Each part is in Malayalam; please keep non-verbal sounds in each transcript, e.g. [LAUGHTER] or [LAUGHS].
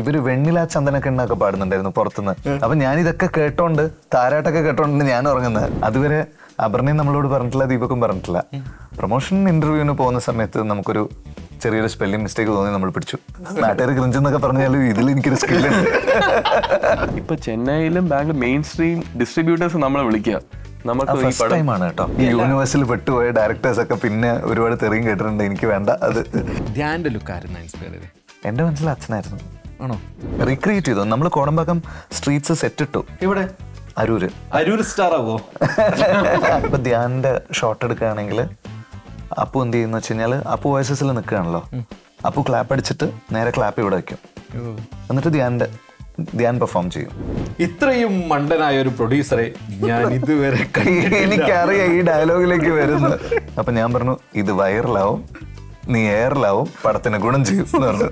ഇവര് വെണ്ണില ചന്ദനൊക്കെ ഉണ്ടാക്കി പാടുന്നുണ്ടായിരുന്നു പുറത്തുനിന്ന് അപ്പൊ ഞാൻ ഇതൊക്കെ കേട്ടോണ്ട് താരാട്ടൊക്കെ കേട്ടോണ്ട് ഞാൻ ഉറങ്ങുന്നത് അതുവരെ അപർണയും നമ്മളോട് പറഞ്ഞിട്ടില്ല ദീപക്കും പറഞ്ഞിട്ടില്ല പ്രൊമോഷൻ ഇന്റർവ്യൂവിന് പോകുന്ന സമയത്ത് നമുക്കൊരു ചെറിയൊരു സ്പെല്ലിംഗ് മിസ്റ്റേക്ക് തോന്നി നമ്മൾ പിടിച്ചു നാട്ടുകാർ ക്രിഞ്ചെന്നൊക്കെ പറഞ്ഞാലും ഇതിൽ എനിക്കൊരു സ്കില്ലുണ്ട് ഇപ്പൊ ചെന്നൈയിലും ബാംഗ്ലൂർ മെയിൻ സ്ട്രീം ഡിസ്ട്രിബ്യൂട്ടേഴ്സ് നമ്മളെ വിളിക്കുക നമുക്ക് ഫസ്റ്റ് ടൈമാണ് ഈ യൂണിവേഴ്സിൽ പെട്ടുപോയ ഡയറക്ടേഴ്സ് ഒക്കെ പിന്നെ ഒരുപാട് തെറിയും കേട്ടിട്ടുണ്ട് എനിക്ക് വേണ്ട അത് ധ്യാന്റെ ലുക്കായിരുന്നു എന്റെ മനസ്സിൽ അച്ഛനായിരുന്നു ആണോ റീക്രിയേറ്റ് ചെയ്തു നമ്മൾ കോടമ്പാക്കം സ്ട്രീറ്റ്സ് സെറ്റ് ഇട്ടു ഇവിടെ അരൂര് അരൂര് സ്റ്റാർ ആവോ അപ്പൊ ധ്യാനിന്റെ ഷോട്ട് എടുക്കുകയാണെങ്കിൽ അപ്പു എന്ത് ചെയ്യുന്ന വെച്ച് അപ്പു വോയിസസിൽ നിൽക്കുകയാണല്ലോ അപ്പു ക്ലാപ്പ് അടിച്ചിട്ട് നേരെ ക്ലാപ്പ് ഇവിടെ വയ്ക്കും എന്നിട്ട് ധ്യാനിന്റെ ധ്യാൻ പെർഫോം ചെയ്യും ഇത്രയും മണ്ടനായ ഒരു പ്രൊഡ്യൂസറെ ഞാൻ ഇതുവരെ [LAUGHS] എനിക്കറിയാം ഈ ഡയലോഗിലേക്ക് വരുന്നത് [LAUGHS] അപ്പൊ ഞാൻ പറഞ്ഞു ഇത് വൈറലാവും നീ എയറിലാവും പടത്തിന് ഗുണം ചെയ്യും എന്ന് പറഞ്ഞു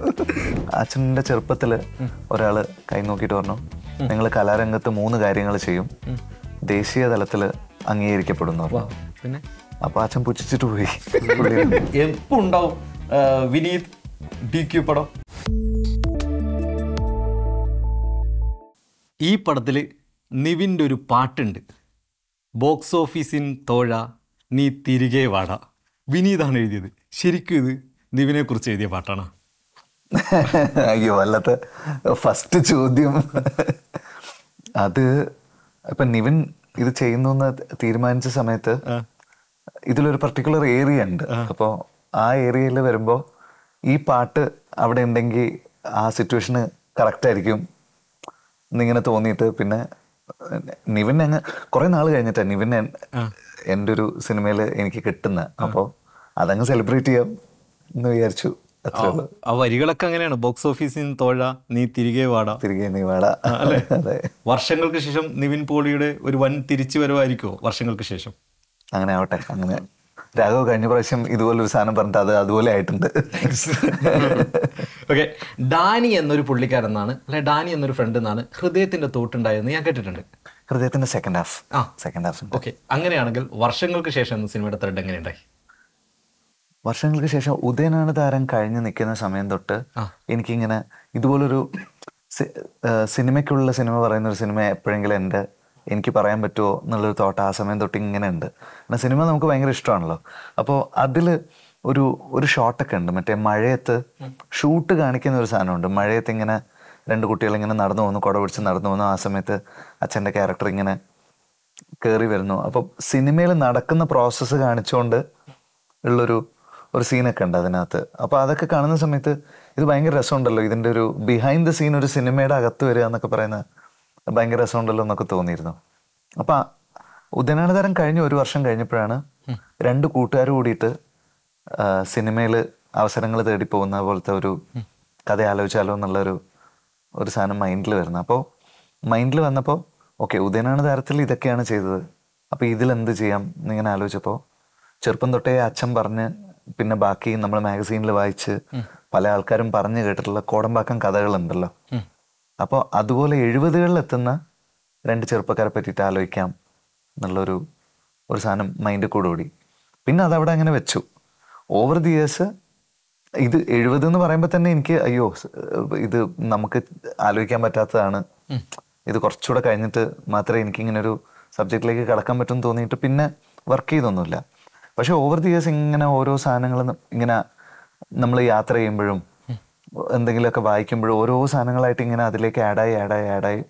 അച്ഛൻ്റെ ചെറുപ്പത്തിൽ ഒരാൾ കൈ നോക്കിയിട്ട് പറഞ്ഞു നിങ്ങൾ കലാരംഗത്ത് മൂന്ന് കാര്യങ്ങൾ ചെയ്യും ദേശീയ തലത്തിൽ അംഗീകരിക്കപ്പെടുന്നു പിന്നെ അപ്പൊ അച്ഛൻ പുച്ഛിച്ചിട്ട് പോയി എപ്പുണ്ടാവും വിനീത് ഡി ക്യു പടം ഈ പടത്തിൽ നിവിൻ്റെ ഒരു പാട്ടുണ്ട് ബോക്സ് ഓഫീസിൻ തോഴ നീ തിരികെ വാടാ വിനീതാണ് എഴുതിയത് ശരിക്കും ഇത് നിവിനെക്കുറിച്ച് എഴുതിയ പാട്ടാണ് അയ്യോ വല്ലാത്ത ഫസ്റ്റ് ചോദ്യം അത് ഇപ്പം നിവിൻ ഇത് ചെയ്യുന്നു എന്ന് തീരുമാനിച്ച സമയത്ത് ഇതിലൊരു പർട്ടിക്കുലർ ഏരിയ ഉണ്ട് അപ്പോൾ ആ ഏരിയയിൽ വരുമ്പോൾ ഈ പാട്ട് അവിടെ ഉണ്ടെങ്കിൽ ആ സിറ്റുവേഷന് കറക്റ്റ് ആയിരിക്കും എന്നിങ്ങനെ തോന്നിയിട്ട് പിന്നെ നിവിൻ അങ്ങ് കുറേ നാൾ കഴിഞ്ഞിട്ടാണ് നിവിൻ എൻ്റെ ഒരു സിനിമയിൽ എനിക്ക് കിട്ടുന്ന അപ്പോൾ അതങ്ങ് സെലിബ്രേറ്റ് ചെയ്യാം എന്ന് വിചാരിച്ചു ആ വരികളൊക്കെ അങ്ങനെയാണ് ബോക്സ് ഓഫീസിൽ നിന്ന് തോഴ നീ തിരികെ വാടാ തിരികെ നീ വാടാ അല്ലേ [LAUGHS] അതെ വർഷങ്ങൾക്ക് ശേഷം നിവിൻ പോളിയുടെ ഒരു വൻ തിരിച്ചു വരവായിരിക്കുമോ വർഷങ്ങൾക്ക് ശേഷം അങ്ങനെ ആവട്ടെ അങ്ങനെ രാഘവ് കഴിഞ്ഞ പ്രാവശ്യം ഇതുപോലൊരു സാധനം പറഞ്ഞിട്ട് അത് അതുപോലെ ആയിട്ടുണ്ട് ഓക്കെ ഡാനി എന്നൊരു പുള്ളിക്കാരെന്നാണ് അല്ലെ ഡാനി എന്നൊരു ഫ്രണ്ട് എന്നാണ് ഹൃദയത്തിന്റെ തോട്ടുണ്ടായെന്ന് ഞാൻ കേട്ടിട്ടുണ്ട് ഹൃദയത്തിന്റെ സെക്കൻഡ് ഹാഫ് ആ സെക്കൻഡ് ഹാഫ് ഓക്കെ അങ്ങനെയാണെങ്കിൽ വർഷങ്ങൾക്ക് ശേഷം സിനിമയുടെ ത്രെഡ് എങ്ങനെയുണ്ടായി വർഷങ്ങൾക്ക് ശേഷം ഉദയനാണ് താരം കഴിഞ്ഞ് നിൽക്കുന്ന സമയം തൊട്ട് എനിക്കിങ്ങനെ ഇതുപോലൊരു സിനിമയ്ക്കുള്ള സിനിമ പറയുന്ന ഒരു സിനിമ എപ്പോഴെങ്കിലും എൻ്റെ എനിക്ക് പറയാൻ പറ്റുമോ എന്നുള്ളൊരു തോട്ട ആ സമയം തൊട്ട് ഇങ്ങനെ ഉണ്ട് എന്നാൽ സിനിമ നമുക്ക് ഭയങ്കര ഇഷ്ടമാണല്ലോ അപ്പോൾ അതിൽ ഒരു ഒരു ഷോട്ടൊക്കെ ഉണ്ട് മറ്റേ മഴയത്ത് ഷൂട്ട് കാണിക്കുന്ന ഒരു സാധനമുണ്ട് മഴയത്ത് ഇങ്ങനെ രണ്ട് കുട്ടികൾ ഇങ്ങനെ നടന്നു പോകുന്നു കുട പിടിച്ച് നടന്നു പോകുന്നു ആ സമയത്ത് അച്ഛൻ്റെ ക്യാരക്ടർ ഇങ്ങനെ കയറി വരുന്നു അപ്പോൾ സിനിമയിൽ നടക്കുന്ന പ്രോസസ്സ് കാണിച്ചുകൊണ്ട് ഉള്ളൊരു ഒരു സീനൊക്കെ ഉണ്ട് അതിനകത്ത് അപ്പോൾ അതൊക്കെ കാണുന്ന സമയത്ത് ഇത് ഭയങ്കര രസമുണ്ടല്ലോ ഇതിൻ്റെ ഒരു ബിഹൈൻഡ് ദ സീൻ ഒരു സിനിമയുടെ അകത്ത് വരിക എന്നൊക്കെ പറയുന്ന ഭയങ്കര രസമുണ്ടല്ലോ എന്നൊക്കെ തോന്നിയിരുന്നു അപ്പം ഉദയനാളതരം കഴിഞ്ഞ് ഒരു വർഷം കഴിഞ്ഞപ്പോഴാണ് രണ്ട് കൂട്ടുകാർ കൂടിയിട്ട് സിനിമയിൽ അവസരങ്ങൾ തേടി പോകുന്ന പോലത്തെ ഒരു കഥ ആലോചിച്ചാലോ എന്നുള്ളൊരു ഒരു സാധനം മൈൻഡിൽ വരുന്നത് അപ്പോൾ മൈൻഡിൽ വന്നപ്പോൾ ഓക്കെ ഉദയനാണ് തരത്തിൽ ഇതൊക്കെയാണ് ചെയ്തത് അപ്പോൾ ഇതിലെന്ത് ചെയ്യാം എന്നിങ്ങനെ ആലോചിച്ചപ്പോൾ ചെറുപ്പം തൊട്ടേ അച്ഛൻ പറഞ്ഞ് പിന്നെ ബാക്കി നമ്മൾ മാഗസീനിൽ വായിച്ച് പല ആൾക്കാരും പറഞ്ഞു കേട്ടിട്ടുള്ള കോടമ്പാക്കം കഥകളുണ്ടല്ലോ അപ്പോൾ അതുപോലെ എത്തുന്ന രണ്ട് ചെറുപ്പക്കാരെ പറ്റിയിട്ട് ആലോചിക്കാം എന്നുള്ളൊരു ഒരു സാധനം മൈൻഡിൽ കൂടെ ഓടി പിന്നെ അതവിടെ അങ്ങനെ വെച്ചു ഓവർ ദി ഇയേഴ്സ് ഇത് എഴുപത് എന്ന് പറയുമ്പോൾ തന്നെ എനിക്ക് അയ്യോ ഇത് നമുക്ക് ആലോചിക്കാൻ പറ്റാത്തതാണ് ഇത് കുറച്ചുകൂടെ കഴിഞ്ഞിട്ട് മാത്രമേ എനിക്കിങ്ങനൊരു ഒരു സബ്ജക്റ്റിലേക്ക് കടക്കാൻ പറ്റുമെന്ന് തോന്നിയിട്ട് പിന്നെ വർക്ക് ചെയ്തൊന്നുമില്ല പക്ഷെ ഓവർ ദി ഇയേഴ്സ് ഇങ്ങനെ ഓരോ സാധനങ്ങൾ ഇങ്ങനെ നമ്മൾ യാത്ര ചെയ്യുമ്പോഴും എന്തെങ്കിലുമൊക്കെ വായിക്കുമ്പോഴും ഓരോ സാധനങ്ങളായിട്ട് ഇങ്ങനെ അതിലേക്ക് ആഡായി ആഡായി ആഡായി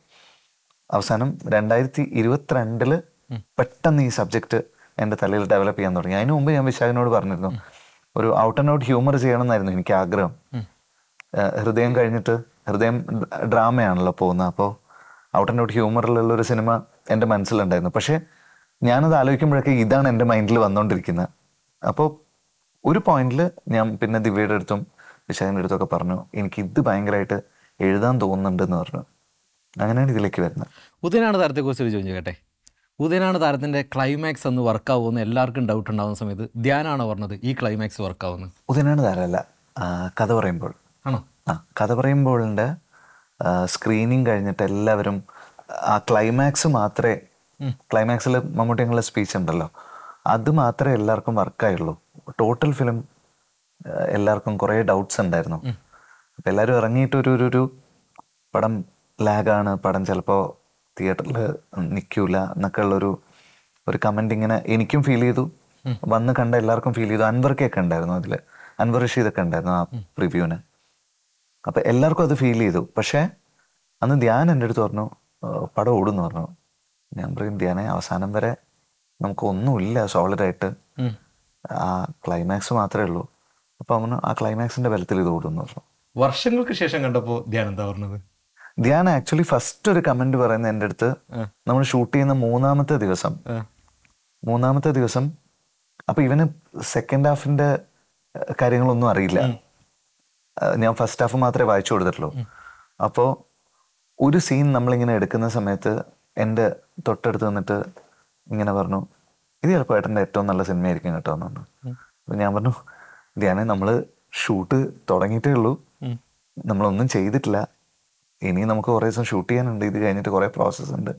അവസാനം രണ്ടായിരത്തി ഇരുപത്തിരണ്ടിൽ പെട്ടെന്ന് ഈ സബ്ജക്റ്റ് എൻ്റെ തലയിൽ ഡെവലപ്പ് ചെയ്യാൻ തുടങ്ങി അതിനു മുമ്പ് ഞാൻ വിശാഖിനോട് പറഞ്ഞിരുന്നു ഒരു ഔട്ട് ആൻഡ് ഔട്ട് ഹ്യൂമർ ചെയ്യണം എന്നായിരുന്നു എനിക്ക് ആഗ്രഹം ഹൃദയം കഴിഞ്ഞിട്ട് ഹൃദയം ഡ്രാമയാണല്ലോ പോകുന്നത് അപ്പോൾ ഔട്ട് ആൻഡ് ഔട്ട് ഹ്യൂമറിലുള്ള ഒരു സിനിമ എൻ്റെ മനസ്സിലുണ്ടായിരുന്നു പക്ഷേ ഞാനത് ആലോചിക്കുമ്പോഴൊക്കെ ഇതാണ് എൻ്റെ മൈൻഡിൽ വന്നുകൊണ്ടിരിക്കുന്നത് അപ്പോൾ ഒരു പോയിന്റിൽ ഞാൻ പിന്നെ ദിവ്യയുടെ അടുത്തും വിശാഖിൻ്റെ അടുത്തൊക്കെ പറഞ്ഞു എനിക്ക് ഇത് ഭയങ്കരമായിട്ട് എഴുതാൻ തോന്നുന്നുണ്ടെന്ന് പറഞ്ഞു അങ്ങനെയാണ് ഇതിലേക്ക് വരുന്നത് ഉദയനാണ് താരത്തെക്കുറിച്ച് ചോദിച്ചു കേട്ടെ ഉദയനാണ് താരത്തിൻ്റെ ക്ലൈമാക്സ് എന്ന് വർക്കാവുമെന്ന് എല്ലാവർക്കും ഡൗട്ട് ഉണ്ടാവുന്ന സമയത്ത് ധ്യാനാണ് പറഞ്ഞത് ഈ ക്ലൈമാക്സ് വർക്കാവുന്നു ഉദയനാണ് താരമല്ല കഥ പറയുമ്പോൾ ആണോ ആ കഥ പറയുമ്പോഴിൻ്റെ സ്ക്രീനിങ് കഴിഞ്ഞിട്ട് എല്ലാവരും ആ ക്ലൈമാക്സ് മാത്രമേ ക്ലൈമാക്സിൽ മമ്മൂട്ടി സ്പീച്ച് ഉണ്ടല്ലോ അത് മാത്രമേ എല്ലാവർക്കും വർക്കായുള്ളൂ ടോട്ടൽ ഫിലിം എല്ലാവർക്കും കുറേ ഡൗട്ട്സ് ഉണ്ടായിരുന്നു അപ്പം എല്ലാവരും ഇറങ്ങിയിട്ട് ഒരു ഒരു പടം ലാഗാണ് പടം ചിലപ്പോൾ തിയേറ്ററിൽ നിൽക്കൂല എന്നൊക്കെ ഉള്ളൊരു ഒരു കമൻ്റ് ഇങ്ങനെ എനിക്കും ഫീൽ ചെയ്തു വന്ന് കണ്ട എല്ലാവർക്കും ഫീൽ ചെയ്തു അൻവർക്കൊക്കെ ഉണ്ടായിരുന്നു അതിൽ അൻവർ ഇതൊക്കെ ഉണ്ടായിരുന്നു ആ പ്രിവ്യൂവിന് അപ്പം എല്ലാവർക്കും അത് ഫീൽ ചെയ്തു പക്ഷേ അന്ന് ധ്യാൻ എൻ്റെ അടുത്ത് പറഞ്ഞു പടം ഓടുന്നു പറഞ്ഞു ഞാൻ പറയും ധ്യാനെ അവസാനം വരെ നമുക്കൊന്നുമില്ല സോളിഡായിട്ട് ആ ക്ലൈമാക്സ് മാത്രമേ ഉള്ളൂ അപ്പോൾ അവന് ആ ക്ലൈമാക്സിന്റെ ബലത്തിൽ ഇത് ഓടുന്നു വർഷങ്ങൾക്ക് ശേഷം കണ്ടപ്പോൾ ധ്യാനം എന്താ പറഞ്ഞത് ധ്യാൻ ആക്ച്വലി ഫസ്റ്റ് ഒരു കമന്റ് പറയുന്നത് എൻ്റെ അടുത്ത് നമ്മൾ ഷൂട്ട് ചെയ്യുന്ന മൂന്നാമത്തെ ദിവസം മൂന്നാമത്തെ ദിവസം അപ്പൊ ഇവന് സെക്കൻഡ് ഹാഫിന്റെ കാര്യങ്ങളൊന്നും അറിയില്ല ഞാൻ ഫസ്റ്റ് ഹാഫ് മാത്രമേ വായിച്ചു കൊടുത്തിട്ടുള്ളൂ അപ്പോൾ ഒരു സീൻ നമ്മളിങ്ങനെ എടുക്കുന്ന സമയത്ത് എൻ്റെ തൊട്ടടുത്ത് നിന്നിട്ട് ഇങ്ങനെ പറഞ്ഞു ഇത് ചിലപ്പോൾ ഏട്ടൻ്റെ ഏറ്റവും നല്ല സിനിമയായിരിക്കും കേട്ടോ എന്ന് പറഞ്ഞു അപ്പം ഞാൻ പറഞ്ഞു ധ്യാനം നമ്മൾ ഷൂട്ട് തുടങ്ങിയിട്ടേ ഉള്ളൂ നമ്മളൊന്നും ചെയ്തിട്ടില്ല ഇനി നമുക്ക് കുറേ ദിവസം ഷൂട്ട് ചെയ്യാനുണ്ട് ഇത് കഴിഞ്ഞിട്ട് കുറേ പ്രോസസ്സ് ഉണ്ട്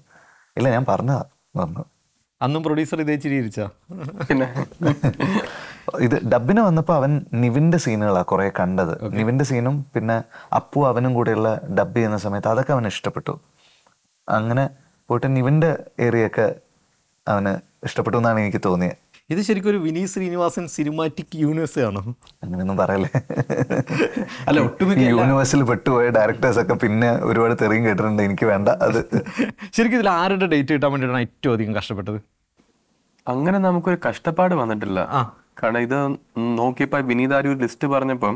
ഇല്ല ഞാൻ പറഞ്ഞതാ പറഞ്ഞു അന്നും പ്രൊഡ്യൂസർ ഇതേ ചിരിയിരിച്ചോ പിന്നെ ഇത് ഡബിന് വന്നപ്പോൾ അവൻ നിവിൻ്റെ സീനുകളാണ് കുറേ കണ്ടത് നിവിൻ്റെ സീനും പിന്നെ അപ്പു അവനും കൂടെയുള്ള ഡബ് ചെയ്യുന്ന സമയത്ത് അതൊക്കെ അവൻ ഇഷ്ടപ്പെട്ടു അങ്ങനെ പോട്ടൻ ഇവൻ്റെ ഏറിയൊക്കെ അവന് ഇഷ്ടപ്പെട്ടു എന്നാണ് എനിക്ക് തോന്നിയത് ഇത് ശരിക്കും ഒരു വിനീത് ശ്രീനിവാസൻ സിനിമാറ്റിക് യൂണിവേഴ്സ് ആണോ അങ്ങനെയൊന്നും പറയല്ലേ അല്ല ഒട്ടുമിക്ക യൂണിവേഴ്സിൽ പെട്ടുപോയ ഡയറക്ടേഴ്സ് ഒക്കെ പിന്നെ ഒരുപാട് തെറിയും കേട്ടിട്ടുണ്ട് എനിക്ക് വേണ്ട അത് ശരിക്കും ഇതിൽ ആരുടെ ഡേറ്റ് കിട്ടാൻ വേണ്ടിയിട്ടാണ് ഏറ്റവും അധികം കഷ്ടപ്പെട്ടത് അങ്ങനെ നമുക്കൊരു കഷ്ടപ്പാട് വന്നിട്ടില്ല കാരണം ഇത് നോക്കിയപ്പോ വിനീത് ആര് ഒരു ലിസ്റ്റ് പറഞ്ഞപ്പം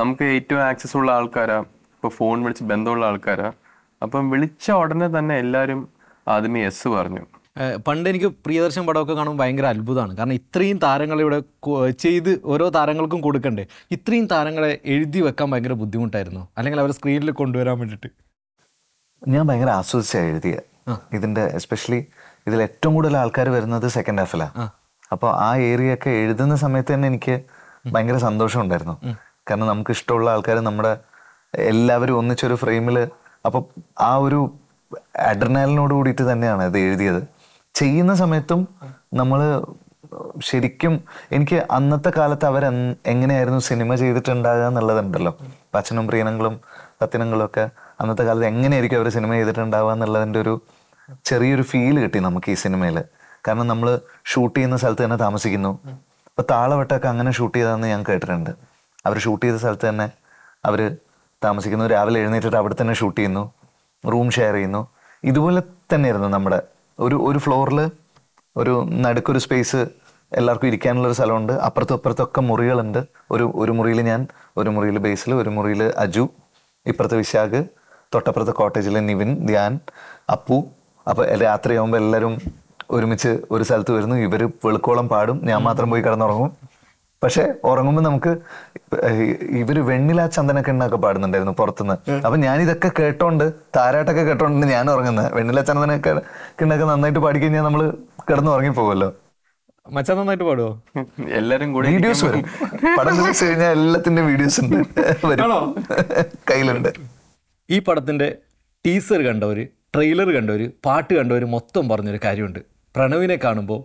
നമുക്ക് ഏറ്റവും ആക്സസ് ഉള്ള ആൾക്കാരാ ഇപ്പൊ ഫോൺ വിളിച്ച് ബന്ധമുള്ള ആൾക്കാരാ അപ്പം വിളിച്ച ഉടനെ തന്നെ എല്ലാവരും ആദ്യമേ എസ് പറഞ്ഞു പണ്ട് എനിക്ക് പ്രിയദർശൻ പടമൊക്കെ കാണുമ്പോൾ ഭയങ്കര അത്ഭുതമാണ് കാരണം ഇത്രയും താരങ്ങളെ ഇവിടെ ചെയ്ത് ഓരോ താരങ്ങൾക്കും കൊടുക്കണ്ടേ ഇത്രയും താരങ്ങളെ എഴുതി വെക്കാൻ ഭയങ്കര ബുദ്ധിമുട്ടായിരുന്നു അല്ലെങ്കിൽ അവരെ സ്ക്രീനിൽ കൊണ്ടുവരാൻ വേണ്ടിയിട്ട് ഞാൻ ഭയങ്കര ആസ്വദിച്ചാണ് എഴുതിയത് ഇതിന്റെ എസ്പെഷ്യലി ഇതിൽ ഏറ്റവും കൂടുതൽ ആൾക്കാർ വരുന്നത് സെക്കൻഡ് ഹാഫിലാണ് അപ്പോൾ ആ ഏരിയ ഒക്കെ എഴുതുന്ന സമയത്ത് തന്നെ എനിക്ക് ഭയങ്കര സന്തോഷം ഉണ്ടായിരുന്നു കാരണം നമുക്ക് ഇഷ്ടമുള്ള ആൾക്കാർ നമ്മുടെ എല്ലാവരും ഒന്നിച്ചൊരു ഫ്രെയിമിൽ അപ്പോൾ ആ ഒരു അഡ്രനാലിനോട് കൂടിയിട്ട് തന്നെയാണ് അത് എഴുതിയത് ചെയ്യുന്ന സമയത്തും നമ്മൾ ശരിക്കും എനിക്ക് അന്നത്തെ കാലത്ത് അവർ എങ്ങനെയായിരുന്നു സിനിമ ചെയ്തിട്ടുണ്ടാകുക എന്നുള്ളതുണ്ടല്ലോ അച്ഛനും പ്രിയനങ്ങളും സത്യനങ്ങളും ഒക്കെ അന്നത്തെ കാലത്ത് എങ്ങനെയായിരിക്കും അവർ സിനിമ ചെയ്തിട്ടുണ്ടാവുക എന്നുള്ളതിൻ്റെ ഒരു ചെറിയൊരു ഫീൽ കിട്ടി നമുക്ക് ഈ സിനിമയിൽ കാരണം നമ്മൾ ഷൂട്ട് ചെയ്യുന്ന സ്ഥലത്ത് തന്നെ താമസിക്കുന്നു അപ്പോൾ താളവട്ടമൊക്കെ അങ്ങനെ ഷൂട്ട് ചെയ്തതെന്ന് ഞാൻ കേട്ടിട്ടുണ്ട് അവർ ഷൂട്ട് ചെയ്ത സ്ഥലത്ത് തന്നെ അവർ താമസിക്കുന്നു രാവിലെ എഴുന്നേറ്റിട്ട് അവിടെ തന്നെ ഷൂട്ട് ചെയ്യുന്നു റൂം ഷെയർ ചെയ്യുന്നു ഇതുപോലെ തന്നെയായിരുന്നു നമ്മുടെ ഒരു ഒരു ഫ്ലോറിൽ ഒരു നടുക്കൊരു സ്പേസ് എല്ലാവർക്കും ഇരിക്കാനുള്ളൊരു സ്ഥലമുണ്ട് അപ്പുറത്തും അപ്പുറത്തൊക്കെ മുറികളുണ്ട് ഒരു ഒരു മുറിയിൽ ഞാൻ ഒരു മുറിയിൽ ബേസിൽ ഒരു മുറിയിൽ അജു ഇപ്പുറത്തെ വിശാഖ് തൊട്ടപ്പുറത്തെ കോട്ടേജിലെ നിവിൻ ധ്യാൻ അപ്പു അപ്പോൾ രാത്രിയാകുമ്പോൾ എല്ലാവരും ഒരുമിച്ച് ഒരു സ്ഥലത്ത് വരുന്നു ഇവർ വെളുക്കോളം പാടും ഞാൻ മാത്രം പോയി കിടന്നുറങ്ങും പക്ഷേ ഉറങ്ങുമ്പോൾ നമുക്ക് ഇവര് വെണ്ണില ചന്ദനക്കെണ്ണൊക്കെ പാടുന്നുണ്ടായിരുന്നു പുറത്തുനിന്ന് അപ്പൊ ഞാൻ ഇതൊക്കെ കേട്ടോണ്ട് താരാട്ടൊക്കെ കേട്ടോണ്ട് ഞാൻ ഉറങ്ങുന്നത് വെണ്ണില ചന്ദന കിണ്ണൊക്കെ നന്നായിട്ട് പാടി കഴിഞ്ഞാൽ നമ്മള് കിടന്ന് ഉറങ്ങിപ്പോകുമല്ലോ മച്ചാ നന്നായിട്ട് പാടുവോ എല്ലാരും കൂടി വീഡിയോസ് വരും പടം റിലീസ് കഴിഞ്ഞാൽ എല്ലാത്തിന്റെ വീഡിയോസ് ഉണ്ട് കയ്യിലുണ്ട് ഈ പടത്തിന്റെ ടീസർ കണ്ടവര് ട്രെയിലർ കണ്ടവര് പാട്ട് കണ്ടവര് മൊത്തം പറഞ്ഞൊരു കാര്യമുണ്ട് പ്രണവിനെ കാണുമ്പോൾ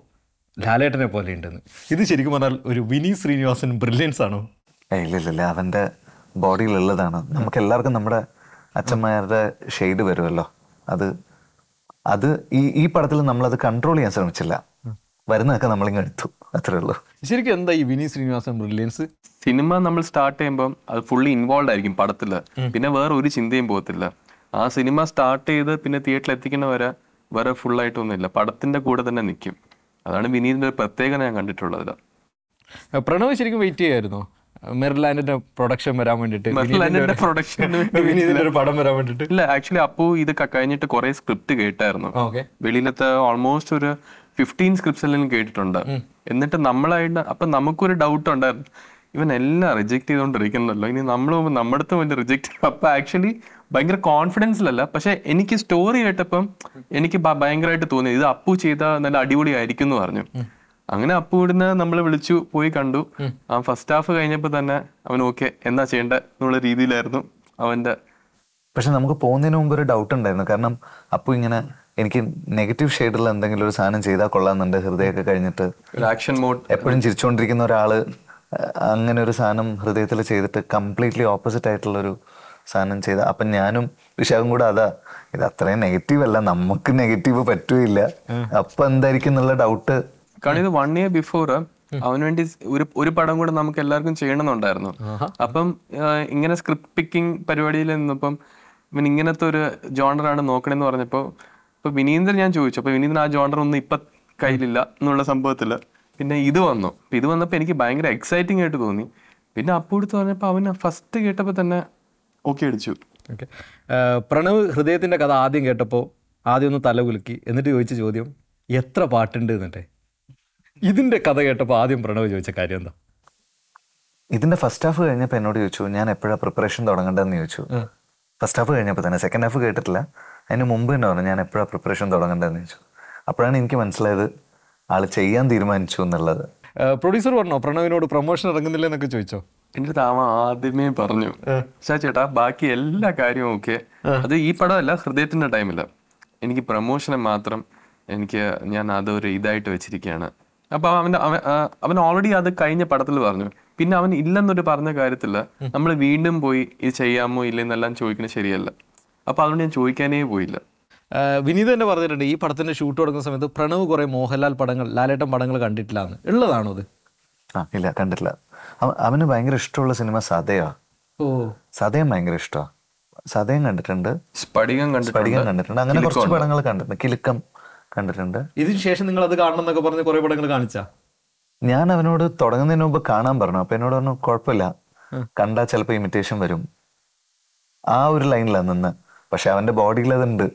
ലാലേട്ടനെ പോലെ ഉണ്ടെന്ന് ഇത് ശരിക്കും പറഞ്ഞാൽ ഒരു വിനീത് ശ്രീനിവാസൻ ബ്രില്യൻസ് ആണോ ഇല്ലില്ല അവൻ്റെ ബോഡിയിലുള്ളതാണ് നമുക്ക് എല്ലാവർക്കും നമ്മുടെ അച്ഛന്മാരുടെ ഷെയ്ഡ് വരുമല്ലോ അത് അത് ഈ ഈ പടത്തിൽ നമ്മൾ അത് കൺട്രോൾ ചെയ്യാൻ ശ്രമിച്ചില്ല വരുന്നതൊക്കെ നമ്മളിങ്ങനെ എടുത്തു അത്രേ ഉള്ളൂ ശരിക്കും എന്താ ഈ വിനീത് ശ്രീനിവാസൻ ബ്രില്യൻസ് സിനിമ നമ്മൾ സ്റ്റാർട്ട് ചെയ്യുമ്പോൾ അത് ഫുള്ളി ഇൻവോൾവ് ആയിരിക്കും പടത്തിൽ പിന്നെ വേറെ ഒരു ചിന്തയും പോകത്തില്ല ആ സിനിമ സ്റ്റാർട്ട് ചെയ്ത് പിന്നെ തിയേറ്ററിൽ എത്തിക്കുന്ന വരെ വേറെ ഫുള്ളായിട്ടൊന്നുമില്ല പടത്തിന്റെ കൂടെ തന്നെ നിൽക്കും അതാണ് വിനീതിന്റെ ഒരു പ്രത്യേകത ഞാൻ കണ്ടിട്ടുള്ളത് പ്രണവ് ശരിക്കും വെയിറ്റ് ചെയ്യായിരുന്നോ മെർലാൻഡിന്റെ പ്രൊഡക്ഷൻ വരാൻ വേണ്ടിട്ട് മെർലാൻഡിന്റെ [LAUGHS] ഒരു പടം വരാൻ വേണ്ടിട്ട് ഇല്ല ആക്ച്വലി അപ്പോ ഇത് കഴിഞ്ഞിട്ട് കുറെ സ്ക്രിപ്റ്റ് കേട്ടായിരുന്നു വെളിയിലത്തെ ഓൾമോസ്റ്റ് ഒരു ഫിഫ്റ്റീൻ സ്ക്രിപ്റ്റ്സ് എല്ലാം കേട്ടിട്ടുണ്ട് എന്നിട്ട് നമ്മളായിട്ട് അപ്പൊ നമുക്കൊരു ഡൗട്ട് ഉണ്ടായിരുന്നു ഇവൻ എല്ലാം റിജക്ട് ചെയ്തുകൊണ്ടിരിക്കുന്നല്ലോ ഇനി നമ്മൾ നമ്മുടെ അടുത്ത് വലിയ റിജക്ട് അപ്പൊ ആക്ച്വലി ഭയങ്കര കോൺഫിഡൻസിലല്ല പക്ഷെ എനിക്ക് സ്റ്റോറി കേട്ടപ്പം എനിക്ക് ഭയങ്കരമായിട്ട് തോന്നി ഇത് അപ്പു ചെയ്ത നല്ല അടിപൊളി ആയിരിക്കും എന്ന് പറഞ്ഞു അങ്ങനെ അപ്പു ഇവിടുന്ന് നമ്മളെ വിളിച്ചു പോയി കണ്ടു ആ ഫസ്റ്റ് ഹാഫ് കഴിഞ്ഞപ്പോൾ തന്നെ അവൻ ഓക്കെ എന്നാ ചെയ്യേണ്ട എന്നുള്ള രീതിയിലായിരുന്നു അവന്റെ പക്ഷെ നമുക്ക് പോകുന്നതിന് മുമ്പ് ഒരു ഡൗട്ട് ഉണ്ടായിരുന്നു കാരണം അപ്പു ഇങ്ങനെ എനിക്ക് നെഗറ്റീവ് ഷെയ്ഡിൽ എന്തെങ്കിലും ഒരു സാധനം ചെയ്താൽ കൊള്ളാമെന്നുണ്ട് ഹൃദയമൊക്കെ കഴിഞ്ഞിട്ട് ആക്ഷൻ മോഡ് എപ്പോഴും ചിരിച്ചുകൊണ്ടിരിക്കുന്ന ഒരാള് അങ്ങനെ ഒരു സാധനം ഹൃദയത്തിൽ ചെയ്തിട്ട് കംപ്ലീറ്റ്ലി ഓപ്പോസിറ്റ് ആയിട്ടുള്ള ഒരു സാധനം ചെയ്ത അപ്പൊ ഞാനും വിശാഖും കൂടെ അതാ ഇത് അത്രയും നെഗറ്റീവ് അല്ല നമുക്ക് നെഗറ്റീവ് പറ്റൂല്ല അപ്പൊ എന്തായിരിക്കും എന്നുള്ള ഡൗട്ട് കാരണം ഇത് വൺ ഇയർ ബിഫോർ വേണ്ടി ഒരു ഒരു പടം കൂടെ നമുക്ക് എല്ലാവർക്കും ചെയ്യണമെന്നുണ്ടായിരുന്നു അപ്പം ഇങ്ങനെ സ്ക്രിപ്റ്റ് പിക്കിംഗ് പരിപാടിയിൽ നിന്നിപ്പം ഇവൻ ഇങ്ങനത്തെ ഒരു ജോണറാണ് നോക്കണെന്ന് പറഞ്ഞപ്പോൾ ഇപ്പൊ വിനീന്ദ്രൻ ഞാൻ ചോദിച്ചു അപ്പൊ വിനീന്ദ്രൻ ആ ജോണർ ഒന്നും ഇപ്പൊ കയ്യിലില്ല എന്നുള്ള സംഭവത്തില് പിന്നെ ഇത് വന്നു ഇത് വന്നപ്പോൾ എനിക്ക് ഭയങ്കര എക്സൈറ്റിംഗ് ആയിട്ട് തോന്നി പിന്നെ അപ്പോൾ എടുത്ത് പറഞ്ഞപ്പോൾ അവന് ഫസ്റ്റ് കേട്ടപ്പോൾ തന്നെ ഓക്കെ അടിച്ചു ഓക്കെ പ്രണവ് ഹൃദയത്തിൻ്റെ കഥ ആദ്യം കേട്ടപ്പോൾ ആദ്യം ഒന്ന് തല കുലുക്കി എന്നിട്ട് ചോദിച്ച ചോദ്യം എത്ര പാട്ടുണ്ട് എന്നിട്ടേ ഇതിന്റെ കഥ കേട്ടപ്പോൾ ആദ്യം പ്രണവ് ചോദിച്ച കാര്യം എന്താ ഇതിന്റെ ഫസ്റ്റ് ഹാഫ് കഴിഞ്ഞപ്പോൾ എന്നോട് ചോദിച്ചു ഞാൻ എപ്പോഴാണ് പ്രിപ്പറേഷൻ തുടങ്ങേണ്ടതെന്ന് ചോദിച്ചു ഫസ്റ്റ് ഹാഫ് കഴിഞ്ഞപ്പോൾ തന്നെ സെക്കൻഡ് ഹാഫ് കേട്ടിട്ടില്ല അതിന് മുമ്പ് തന്നെ പറഞ്ഞു ഞാൻ എപ്പോഴാണ് പ്രിപ്പറേഷൻ തുടങ്ങേണ്ടതെന്ന് ചോദിച്ചു അപ്പോഴാണ് എനിക്ക് മനസ്സിലായത് ആള് ചെയ്യാൻ തീരുമാനിച്ചു എന്നുള്ളത് പ്രൊഡ്യൂസർ പറഞ്ഞോ പ്രണവിനോട് പ്രൊമോഷൻ ഇറങ്ങുന്നില്ല എന്നൊക്കെ ചോദിച്ചോ എൻ്റെ താമ ആദ്യമേ പറഞ്ഞു പക്ഷേ ചേട്ടാ ബാക്കി എല്ലാ കാര്യവും ഓക്കെ അത് ഈ പടമല്ല ഹൃദയത്തിന്റെ ടൈമില്ല എനിക്ക് പ്രൊമോഷനെ മാത്രം എനിക്ക് ഞാൻ അതൊരു ഇതായിട്ട് വെച്ചിരിക്കുകയാണ് അപ്പൊ അവന്റെ അവൻ ഓൾറെഡി അത് കഴിഞ്ഞ പടത്തിൽ പറഞ്ഞു പിന്നെ അവൻ ഇല്ലെന്നൊരു പറഞ്ഞ കാര്യത്തില് നമ്മൾ വീണ്ടും പോയി ഇത് ചെയ്യാമോ ഇല്ലെന്നെല്ലാം ചോദിക്കുന്നത് ശരിയല്ല അപ്പൊ അതുകൊണ്ട് ഞാൻ ചോദിക്കാനേ പോയില്ല വിനീത് തന്നെ പറഞ്ഞിട്ടുണ്ട് ഈ പടത്തിന്റെ ഷൂട്ട് തുടങ്ങുന്ന സമയത്ത് പ്രണവ് കുറെ മോഹൻലാൽ പടങ്ങൾ ലാലേട്ടൻ പടങ്ങൾ കണ്ടിട്ടില്ല ഉള്ളതാണോ അത് ആ ഇല്ല കണ്ടിട്ടില്ല അവന് ഭയങ്കര ഇഷ്ടമുള്ള സിനിമ സതയാ ഓ സതയം ഭയങ്കര ഇഷ്ടമാണ് സതയം കണ്ടിട്ടുണ്ട് സ്പടികം സ്പടികം കണ്ടിട്ടുണ്ട് അങ്ങനെ കുറച്ച് പടങ്ങൾ കണ്ടിട്ടുണ്ട് കിലുക്കം കണ്ടിട്ടുണ്ട് ഇതിന് ശേഷം നിങ്ങൾ അത് കാണണം എന്നൊക്കെ പറഞ്ഞ് കുറെ പടങ്ങൾ കാണിച്ചാ ഞാൻ അവനോട് തുടങ്ങുന്നതിന് മുമ്പ് കാണാൻ പറഞ്ഞു അപ്പൊ എന്നോട് പറഞ്ഞു കുഴപ്പമില്ല കണ്ടാൽ ചിലപ്പോ ഇമിറ്റേഷൻ വരും ആ ഒരു ലൈനിലാണ് നിന്ന് പക്ഷെ അവന്റെ ബോഡിയിൽ അതുണ്ട്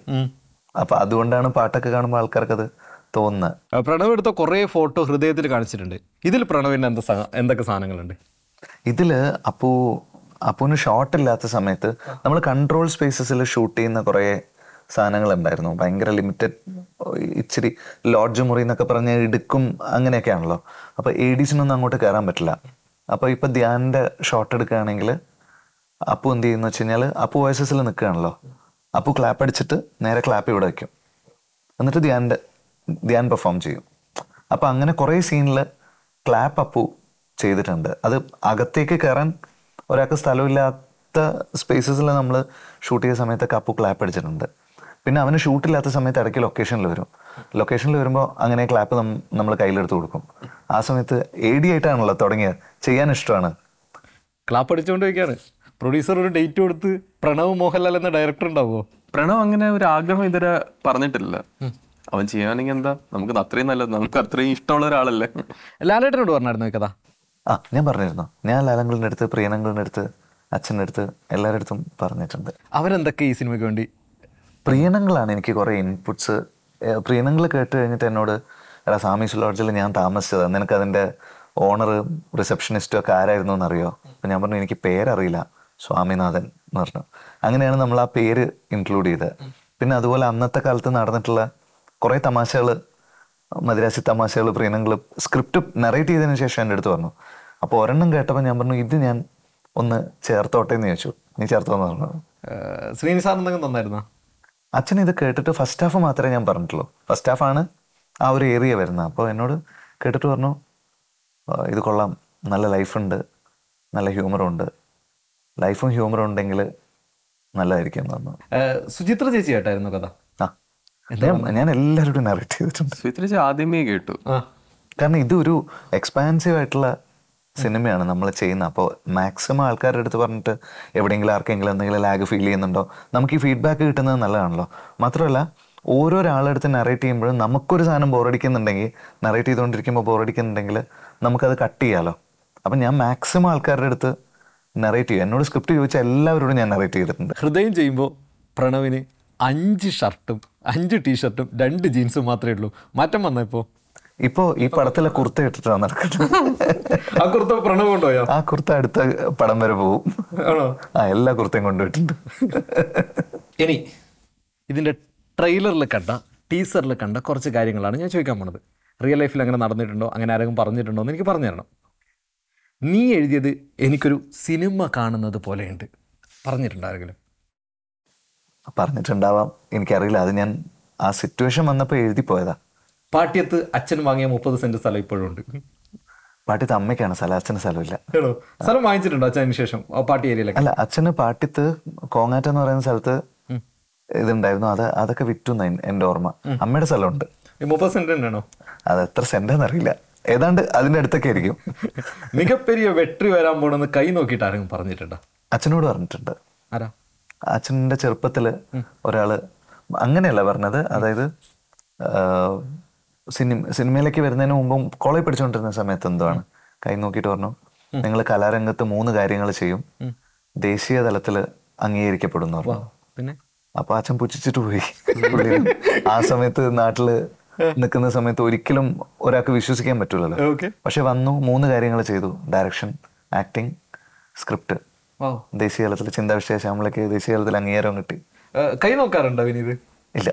അപ്പൊ അതുകൊണ്ടാണ് പാട്ടൊക്കെ കാണുമ്പോൾ ആൾക്കാർക്ക് അത് തോന്നുന്നത് പ്രണവ് എടുത്ത കുറേ ഫോട്ടോ ഹൃദയത്തിൽ കാണിച്ചിട്ടുണ്ട് ഇതിൽ പ്രണവിന് എന്താ എന്തൊക്കെ സാധനങ്ങളുണ്ട് ഇതില് അപ്പോ അപ്പൂന് ഷോട്ട് ഇല്ലാത്ത സമയത്ത് നമ്മൾ കൺട്രോൾ സ്പേസസിൽ ഷൂട്ട് ചെയ്യുന്ന കുറേ സാധനങ്ങൾ ഉണ്ടായിരുന്നു ഭയങ്കര ലിമിറ്റഡ് ഇച്ചിരി ലോഡ്ജ് മുറി എന്നൊക്കെ പറഞ്ഞാൽ എടുക്കും അങ്ങനെയൊക്കെയാണല്ലോ അപ്പോൾ എ ഡിസിനൊന്നും അങ്ങോട്ട് കയറാൻ പറ്റില്ല അപ്പോൾ ഇപ്പോൾ ധ്യാനിൻ്റെ ഷോട്ട് എടുക്കുകയാണെങ്കിൽ അപ്പു എന്ത് ചെയ്യുന്നു വെച്ച് കഴിഞ്ഞാൽ അപ്പു വോയിസസിൽ നിൽക്കുകയാണല്ലോ അപ്പു ക്ലാപ്പ് അടിച്ചിട്ട് നേരെ ക്ലാപ്പ് ഇവിടെ വയ്ക്കും എന്നിട്ട് ധ്യാൻ്റെ ധ്യാൻ പെർഫോം ചെയ്യും അപ്പോൾ അങ്ങനെ കുറേ സീനിൽ ക്ലാപ്പ് അപ്പു ചെയ്തിട്ടുണ്ട് അത് അകത്തേക്ക് കയറാൻ ഒരാൾക്ക് സ്ഥലമില്ലാത്ത സ്പേസസിൽ നമ്മൾ ഷൂട്ട് ചെയ്ത സമയത്തൊക്കെ അപ്പു ക്ലാപ്പ് അടിച്ചിട്ടുണ്ട് പിന്നെ അവന് ഷൂട്ടില്ലാത്ത സമയത്ത് ഇടയ്ക്ക് ലൊക്കേഷനിൽ വരും ലൊക്കേഷനിൽ വരുമ്പോൾ അങ്ങനെ ക്ലാപ്പ് നമ്മൾ കയ്യിലെടുത്ത് കൊടുക്കും ആ സമയത്ത് എ ഡി ആയിട്ടാണല്ലോ തുടങ്ങിയത് ചെയ്യാൻ ഇഷ്ടമാണ് ക്ലാപ്പ് അടിച്ചുകൊണ്ടിരിക്കുകയാണ് പ്രൊഡ്യൂസർ ഒരു ഡേറ്റ് കൊടുത്ത് പ്രണവ് മോഹൻലാൽ എന്ന ഡയറക്ടർ ഉണ്ടാവുമോ പ്രണവ് അങ്ങനെ ഒരു ആഗ്രഹം ഇതുവരെ പറഞ്ഞിട്ടില്ല അവൻ ചെയ്യുകയാണെങ്കിൽ എന്താ നമുക്ക് അത്രയും നല്ലത് നമുക്ക് അത്രയും ഇഷ്ടമുള്ള ഒരാളല്ലേ ലാലേട്ടനോട് പറഞ്ഞായിരുന്നു കഥ ആ ഞാൻ പറഞ്ഞിരുന്നു ഞാൻ ലാലങ്ങളുടെ അടുത്ത് പ്രിയനങ്ങളുടെ അടുത്ത് അച്ഛൻ്റെ അടുത്ത് എല്ലാവരുടെ അടുത്തും പറഞ്ഞിട്ടുണ്ട് അവരെന്തൊക്കെ ഈ സിനിമയ്ക്ക് വേണ്ടി പ്രീണങ്ങളാണ് എനിക്ക് കുറേ ഇൻപുട്സ് പ്രീണങ്ങൾ കേട്ട് കഴിഞ്ഞിട്ട് എന്നോട് എടാ സാമീസ് ലോഡ്ജിൽ ഞാൻ താമസിച്ചത് നിനക്ക് അതിൻ്റെ ഓണർ റിസപ്ഷനിസ്റ്റോ ഒക്കെ ആരായിരുന്നു എന്നറിയോ അപ്പം ഞാൻ പറഞ്ഞു എനിക്ക് പേരറിയില്ല സ്വാമിനാഥൻ എന്ന് പറഞ്ഞു അങ്ങനെയാണ് നമ്മൾ ആ പേര് ഇൻക്ലൂഡ് ചെയ്തത് പിന്നെ അതുപോലെ അന്നത്തെ കാലത്ത് നടന്നിട്ടുള്ള കുറേ തമാശകൾ മദ്രാസി തമാശകൾ പ്രീണങ്ങൾ സ്ക്രിപ്റ്റ് നറേറ്റ് ചെയ്തതിന് ശേഷം എൻ്റെ അടുത്ത് പറഞ്ഞു അപ്പോൾ ഒരെണ്ണം കേട്ടപ്പോൾ ഞാൻ പറഞ്ഞു ഇത് ഞാൻ ഒന്ന് ചേർത്തോട്ടെ എന്ന് ചോദിച്ചു നീ ചേർത്തോന്ന് പറഞ്ഞു എന്തെങ്കിലും നന്നായിരുന്നു അച്ഛൻ ഇത് കേട്ടിട്ട് ഫസ്റ്റ് ഹാഫ് മാത്രമേ ഞാൻ പറഞ്ഞിട്ടുള്ളൂ ഫസ്റ്റ് ഹാഫാണ് ആ ഒരു ഏരിയ വരുന്നത് അപ്പോൾ എന്നോട് കേട്ടിട്ട് പറഞ്ഞു ഇത് കൊള്ളാം നല്ല ലൈഫുണ്ട് നല്ല ഹ്യൂമറുണ്ട് ലൈഫും ഹ്യൂമറും ഉണ്ടെങ്കിൽ നല്ലതായിരിക്കും എന്ന് പറഞ്ഞു സുചിത്ര ചേച്ചി കേട്ടായിരുന്നു കഥ ഞാൻ എല്ലാവരോടും നറേറ്റ് ചെയ്തിട്ടുണ്ട് ആദ്യമേ കേട്ടു കാരണം ഇതൊരു എക്സ്പാൻസീവ് ആയിട്ടുള്ള സിനിമയാണ് നമ്മൾ ചെയ്യുന്നത് അപ്പോൾ മാക്സിമം ആൾക്കാരുടെ അടുത്ത് പറഞ്ഞിട്ട് എവിടെയെങ്കിലും ആർക്കെങ്കിലും എന്തെങ്കിലും ലാഗ് ഫീൽ ചെയ്യുന്നുണ്ടോ നമുക്ക് ഈ ഫീഡ്ബാക്ക് കിട്ടുന്നത് നല്ലതാണല്ലോ മാത്രമല്ല ഓരോ ഒരാളെടുത്ത് നറേറ്റ് ചെയ്യുമ്പോഴും നമുക്കൊരു സാധനം ബോറടിക്കുന്നുണ്ടെങ്കിൽ നറേറ്റ് ചെയ്തുകൊണ്ടിരിക്കുമ്പോൾ ബോറടിക്കുന്നുണ്ടെങ്കിൽ നമുക്കത് കട്ട് ചെയ്യാമല്ലോ അപ്പം ഞാൻ മാക്സിമം ആൾക്കാരുടെ അടുത്ത് നറേറ്റ് ചെയ്യും എന്നോട് സ്ക്രിപ്റ്റ് ചോദിച്ച എല്ലാവരോടും ഞാൻ നറേറ്റ് ചെയ്തിട്ടുണ്ട് ഹൃദയം ചെയ്യുമ്പോൾ പ്രണവിന് അഞ്ച് ഷർട്ടും അഞ്ച് ടീഷർട്ടും രണ്ട് ജീൻസും മാത്രമേ ഉള്ളൂ മാറ്റം വന്നപ്പോൾ ഇപ്പോ ഈ പടത്തിലെ കുർത്ത ഇട്ടിട്ടാണ് നടക്കുന്നത് ആ കുർത്ത പ്രണവ് കൊണ്ടുപോയോ ആ കുർത്ത അടുത്ത പടം വരെ പോകും ആ എല്ലാ കുർത്തയും കൊണ്ടുപോയിട്ടുണ്ട് ഇനി ഇതിന്റെ ട്രെയിലറിൽ കണ്ട ടീസറിൽ കണ്ട കുറച്ച് കാര്യങ്ങളാണ് ഞാൻ ചോദിക്കാൻ പോണത് റിയൽ ലൈഫിൽ അങ്ങനെ നടന്നിട്ടുണ്ടോ അങ്ങനെ ആരെങ്കിലും പറഞ്ഞിട്ടുണ്ടോ എന്ന് എനിക്ക് പറഞ്ഞു തരണം നീ എഴുതിയത് എനിക്കൊരു സിനിമ കാണുന്നത് പോലെയുണ്ട് പറഞ്ഞിട്ടുണ്ടോ ആരെങ്കിലും പറഞ്ഞിട്ടുണ്ടാവാം എനിക്കറിയില്ല അത് ഞാൻ ആ സിറ്റുവേഷൻ വന്നപ്പോൾ എഴുതി പോയതാണ് പാട്ട്യത്ത് അച്ഛൻ വാങ്ങിയ മുപ്പത് സെന്റ് സ്ഥലം ഇപ്പോഴും ഉണ്ട് പാട്ടിയത്ത് അമ്മയ്ക്കാണ് സ്ഥലം അച്ഛന് സ്ഥലമില്ല സ്ഥലം വാങ്ങിച്ചിട്ടുണ്ടോ അച്ഛന് ശേഷം പാട്ടി ഏരിയയിലൊക്കെ അല്ല അച്ഛന് പാട്ടിയത്ത് കോങ്ങാറ്റ എന്ന് പറയുന്ന സ്ഥലത്ത് ഇതുണ്ടായിരുന്നു അത് അതൊക്കെ വിറ്റു എന്റെ ഓർമ്മ അമ്മയുടെ സ്ഥലമുണ്ട് മുപ്പത് സെന്റ് തന്നെയാണോ അത് എത്ര സെന്റ് അറിയില്ല ഏതാണ്ട് അതിന്റെ അടുത്തൊക്കെ ആയിരിക്കും മികപ്പെരിയ വെട്ടി വരാൻ പോണെന്ന് കൈ നോക്കിയിട്ട് ആരെങ്കിലും പറഞ്ഞിട്ടുണ്ടോ അച്ഛനോട് പറഞ്ഞിട്ടുണ്ട് ആരാ അച്ഛൻ്റെ ചെറുപ്പത്തിൽ ഒരാൾ അങ്ങനെയല്ല പറഞ്ഞത് അതായത് സിനിമ സിനിമയിലേക്ക് വരുന്നതിന് മുമ്പും കോളേജ് പഠിച്ചുകൊണ്ടിരുന്ന സമയത്ത് എന്താണ് കൈ നോക്കിയിട്ട് പറഞ്ഞു നിങ്ങൾ കലാരംഗത്ത് മൂന്ന് കാര്യങ്ങൾ ചെയ്യും ദേശീയ തലത്തിൽ അംഗീകരിക്കപ്പെടുന്നു പിന്നെ അപ്പൊ അച്ഛൻ പുച്ഛിച്ചിട്ട് പോയി ആ സമയത്ത് നാട്ടില് നിൽക്കുന്ന സമയത്ത് ഒരിക്കലും ഒരാൾക്ക് വിശ്വസിക്കാൻ പറ്റൂലല്ലോ പക്ഷെ വന്നു മൂന്ന് കാര്യങ്ങൾ ചെയ്തു ഡയറക്ഷൻ ആക്ടിങ് സ്ക്രിപ്റ്റ് ദേശീയ തലത്തിൽ ചിന്താവിശേഷം ശ്യാമളയ്ക്ക് ദേശീയ തലത്തിൽ അംഗീകാരം കിട്ടി കൈ നോക്കാറുണ്ടോ ഇല്ല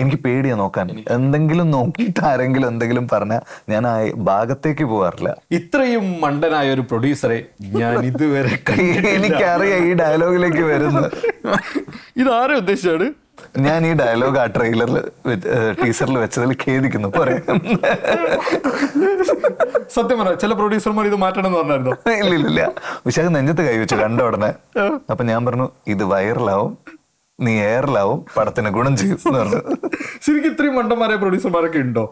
എനിക്ക് പേടിയാ നോക്കാൻ എന്തെങ്കിലും നോക്കിയിട്ട് ആരെങ്കിലും എന്തെങ്കിലും പറഞ്ഞ ഞാൻ ആ ഭാഗത്തേക്ക് പോകാറില്ല ഇത്രയും മണ്ടനായ ഒരു പ്രൊഡ്യൂസറെ ഞാൻ ഇതുവരെ [LAUGHS] എനിക്കറിയാം ഈ ഡയലോഗിലേക്ക് വരുന്നത് ഇതാരെ ഉദ്ദേശിച്ചാണ് ഞാൻ ഈ ഡയലോഗ് ആ ട്രെയിലറിൽ ടീസറിൽ വെച്ചതിൽ ഖേദിക്കുന്നു പറയാം സത്യം പറഞ്ഞ ചില പ്രൊഡ്യൂസർമാർ ഇത് മാറ്റണം എന്ന് പറഞ്ഞായിരുന്നു ഇല്ല ഇല്ല വിശാഖ നെഞ്ചത്ത് കൈ കണ്ട ഉടനെ അപ്പൊ ഞാൻ പറഞ്ഞു ഇത് വൈറലാവും നീ എയറിലാവും പടത്തിന് ഗുണം ചെയ്യും ശരിക്കും ഇത്രയും മണ്ടന്മാരെ പ്രൊഡ്യൂസർമാരൊക്കെ ഉണ്ടോ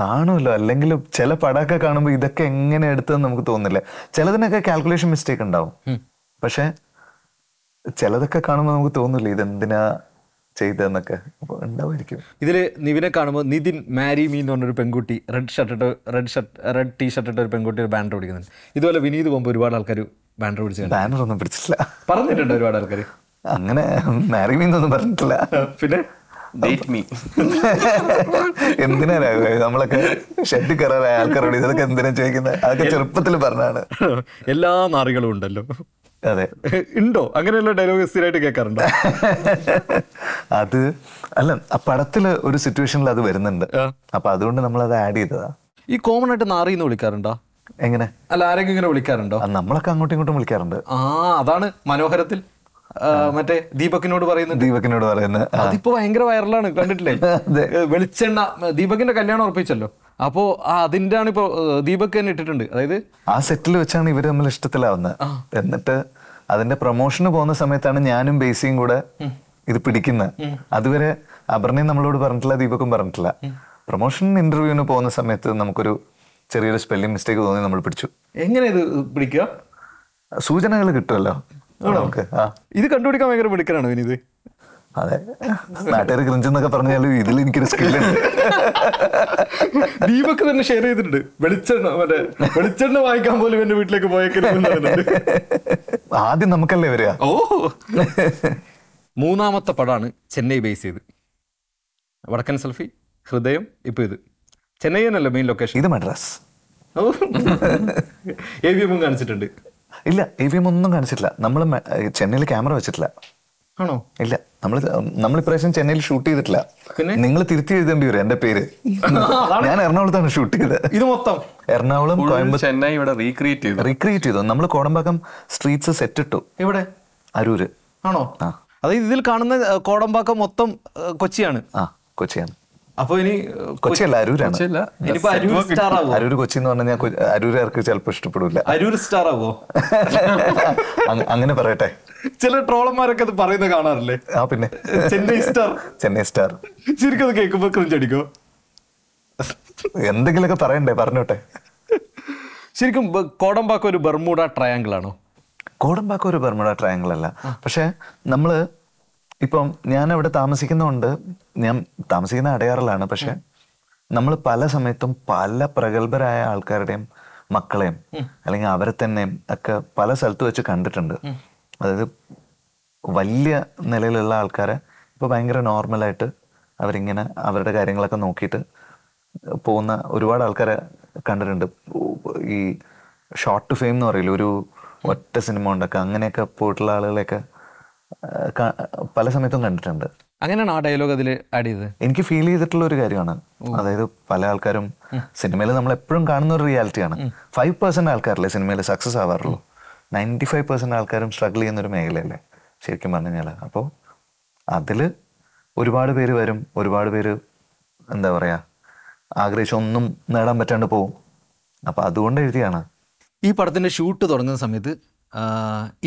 കാണുമല്ലോ അല്ലെങ്കിൽ ചില പടമൊക്കെ കാണുമ്പോൾ ഇതൊക്കെ എങ്ങനെ എടുത്തതെന്ന് നമുക്ക് തോന്നില്ല ചിലതിനൊക്കെ കാൽക്കുലേഷൻ മിസ്റ്റേക്ക് ഉണ്ടാവും പക്ഷെ ചിലതൊക്കെ കാണുമ്പോൾ നമുക്ക് തോന്നില്ല ഇതെന്തിനാ ചെയ്തെന്നൊക്കെ ഉണ്ടാവുമായിരിക്കും ഇതിൽ നിവിനെ കാണുമ്പോൾ നിതിൻ മാരി മീ എന്ന് പറഞ്ഞൊരു പെൺകുട്ടി റെഡ് ഷർട്ട് ഇട്ട് red shirt red T shirt ഇട്ട് ഒരു പെൺകുട്ടി ഒരു ബാനർ പിടിക്കുന്നുണ്ട് ഇതുപോലെ വിനീത് പോകുമ്പോൾ ഒരുപാട് ആൾക്കാർ ബാനർ പിടിച്ചു ബാനർ ഒന്നും പിടിച്ചില്ല പറഞ്ഞിട്ടുണ്ട് ഒരുപാട് ആൾക്കാർ അങ്ങനെ മാരി പറഞ്ഞിട്ടില്ല പിന്നെ എന്തിനാ നമ്മളൊക്കെ ഷെഡ് കയറാൻ ആൾക്കാരോട് ഇതൊക്കെ എന്തിനാ ചോദിക്കുന്നത് അതൊക്കെ ചെറുപ്പത്തിൽ പറഞ്ഞാണ് എല്ലാ നാറികളും ഉണ്ടല്ലോ അതെ ഉണ്ടോ അങ്ങനെയുള്ള ഡയലോഗ് സ്ഥിരമായിട്ട് കേൾക്കാറുണ്ടോ അത് അല്ല ആ പടത്തില് ഒരു സിറ്റുവേഷനിൽ അത് വരുന്നുണ്ട് അപ്പൊ അതുകൊണ്ട് നമ്മൾ അത് ആഡ് ചെയ്തതാ ഈ കോമൺ ആയിട്ട് നാറി എന്ന് വിളിക്കാറുണ്ടോ എങ്ങനെ അല്ല ആരെങ്കിലും ഇങ്ങനെ വിളിക്കാറുണ്ടോ നമ്മളൊക്കെ അങ്ങോട്ടും ഇങ്ങോട്ടും വിളിക്കാറുണ്ട് ആ അതാണ് മനോഹരത്തിൽ മറ്റേ ദീപകിനോട് പറയുന്നത് ദീപകിനോട് പറയുന്നത് അതിപ്പോ ഭയങ്കര വൈറലാണ് കണ്ടിട്ടില്ലേ [LAUGHS] വെളിച്ചെണ്ണ ദീപകിന്റെ കല്യാണം ഉറപ്പിച്ചല്ലോ അപ്പോ അതിന്റെ ആണ് ഇപ്പൊ ദീപക് തന്നെ ഇട്ടിട്ടുണ്ട് അതായത് ആ സെറ്റിൽ വെച്ചാണ് ഇവര് നമ്മൾ ഇഷ്ടത്തിലാവുന്നത് എന്നിട്ട് അതിന്റെ പ്രൊമോഷന് പോകുന്ന സമയത്താണ് ഞാനും ബേസിയും കൂടെ ഇത് പിടിക്കുന്നത് അതുവരെ അപർണയും നമ്മളോട് പറഞ്ഞിട്ടില്ല ദീപക്കും പറഞ്ഞിട്ടില്ല പ്രൊമോഷൻ ഇന്റർവ്യൂവിന് പോകുന്ന സമയത്ത് നമുക്കൊരു ചെറിയൊരു സ്പെല്ലിംഗ് മിസ്റ്റേക്ക് തോന്നി നമ്മൾ പിടിച്ചു എങ്ങനെ ഇത് പിടിക്കുക സൂചനകൾ കിട്ടുമല്ലോ ഇത് കണ്ടുപിടിക്കാൻ ഭയങ്കര മിടുക്കനാണ് വിനീത് അതെ നാട്ടുകാർ ക്രിഞ്ച് എന്നൊക്കെ പറഞ്ഞാലും ഇതിൽ എനിക്കൊരു സ്കില്ലുണ്ട് ദീപക്ക് തന്നെ ഷെയർ ചെയ്തിട്ടുണ്ട് വെളിച്ചെണ്ണ മറ്റേ വെളിച്ചെണ്ണ വാങ്ങിക്കാൻ പോലും എന്റെ വീട്ടിലേക്ക് പോയേക്കുന്നു ആദ്യം നമുക്കല്ലേ വരിക ഓ മൂന്നാമത്തെ പടമാണ് ചെന്നൈ ബേസ് ചെയ്ത് വടക്കൻ സെൽഫി ഹൃദയം ഇപ്പൊ ഇത് ചെന്നൈ എന്നല്ല മെയിൻ ലൊക്കേഷൻ ഇത് മദ്രാസ് എ വി എമ്മും കാണിച്ചിട്ടുണ്ട് ഇല്ല ഇ വി എം ഒന്നും കാണിച്ചിട്ടില്ല നമ്മൾ ചെന്നൈയിൽ ക്യാമറ വെച്ചിട്ടില്ല ആണോ ഇല്ല നമ്മൾ നമ്മൾ ഇപ്രാവശ്യം ചെന്നൈയിൽ ഷൂട്ട് ചെയ്തിട്ടില്ല നിങ്ങൾ തിരുത്തി എഴുതേണ്ടി വരും എന്റെ പേര് ഞാൻ എറണാകുളത്താണ് ഷൂട്ട് ചെയ്തത് ഇത് മൊത്തം എറണാകുളം കോയമ്പത്തൂർ ചെന്നൈ ഇവിടെ റീക്രിയേറ്റ് ചെയ്തു റീക്രിയേറ്റ് ചെയ്തു നമ്മൾ കോടമ്പാക്കം സ്ട്രീറ്റ്സ് സെറ്റ് ഇട്ടു ഇവിടെ അരൂര് ആണോ ആ അതായത് ഇതിൽ കാണുന്ന കോടമ്പാക്കം മൊത്തം കൊച്ചിയാണ് ആ കൊച്ചിയാണ് അപ്പൊ ഇനി കൊച്ചിയല്ല അരൂരാണ് സ്റ്റാർ കൊച്ചി എന്ന് പറഞ്ഞാൽ അരൂരാർക്ക് ചിലപ്പോ ഇഷ്ടപ്പെടില്ല അരൂർ സ്റ്റാർ ആവോ [LAUGHS] അങ്ങനെ പറയട്ടെ ചില ട്രോളന്മാരൊക്കെ അത് പറയുന്നത് കാണാറില്ലേ ആ പിന്നെ ചെന്നൈ സ്റ്റാർ ചെന്നൈ സ്റ്റാർ ശരിക്കും അത് കേൾക്കുമ്പോൾ ക്രിഞ്ചടിക്കോ എന്തെങ്കിലുമൊക്കെ പറയണ്ടേ പറഞ്ഞോട്ടെ ശരിക്കും കോടമ്പാക്ക ഒരു ബർമൂഡ ട്രയാങ്കിൾ ആണോ കോടമ്പാക്ക ഒരു ബർമൂഡ ട്രയാങ്കിൾ അല്ല പക്ഷേ നമ്മൾ ഇപ്പം ഞാൻ അവിടെ താമസിക്കുന്നതുകൊണ്ട് ഞാൻ താമസിക്കുന്ന അടയാറിലാണ് പക്ഷെ നമ്മൾ പല സമയത്തും പല പ്രഗത്ഭരായ ആൾക്കാരുടെയും മക്കളെയും അല്ലെങ്കിൽ അവരെ തന്നെയും ഒക്കെ പല സ്ഥലത്ത് വെച്ച് കണ്ടിട്ടുണ്ട് അതായത് വലിയ നിലയിലുള്ള ആൾക്കാരെ ഇപ്പോൾ ഭയങ്കര നോർമലായിട്ട് അവരിങ്ങനെ അവരുടെ കാര്യങ്ങളൊക്കെ നോക്കിയിട്ട് പോകുന്ന ഒരുപാട് ആൾക്കാരെ കണ്ടിട്ടുണ്ട് ഈ ഷോർട്ട് ഫെയിം എന്ന് പറയില്ല ഒരു ഒറ്റ സിനിമ ഉണ്ടൊക്കെ അങ്ങനെയൊക്കെ പോയിട്ടുള്ള ആളുകളെയൊക്കെ പല സമയത്തും കണ്ടിട്ടുണ്ട് അങ്ങനെയാണ് ആ ഡയലോഗ് അതിൽ ആഡ് ചെയ്തത് എനിക്ക് ഫീൽ ചെയ്തിട്ടുള്ള ഒരു കാര്യമാണ് അതായത് പല ആൾക്കാരും സിനിമയിൽ നമ്മൾ എപ്പോഴും കാണുന്ന ഒരു റിയാലിറ്റിയാണ് ഫൈവ് പെർസെന്റ് ആൾക്കാരല്ലേ സിനിമയിൽ സക്സസ് ആവാറുള്ളൂ നയൻറ്റി ഫൈവ് പെർസെന്റ് ആൾക്കാരും സ്ട്രഗിൾ ചെയ്യുന്ന ഒരു മേഖലയല്ലേ ശരിക്കും പറഞ്ഞു കഴിഞ്ഞാൽ അപ്പോൾ അതിൽ ഒരുപാട് പേര് വരും ഒരുപാട് പേര് എന്താ പറയുക ആഗ്രഹിച്ച ഒന്നും നേടാൻ പറ്റാണ്ട് പോകും അപ്പോൾ അതുകൊണ്ട് എഴുതിയാണ് ഈ പടത്തിൻ്റെ ഷൂട്ട് തുടങ്ങുന്ന സമയത്ത്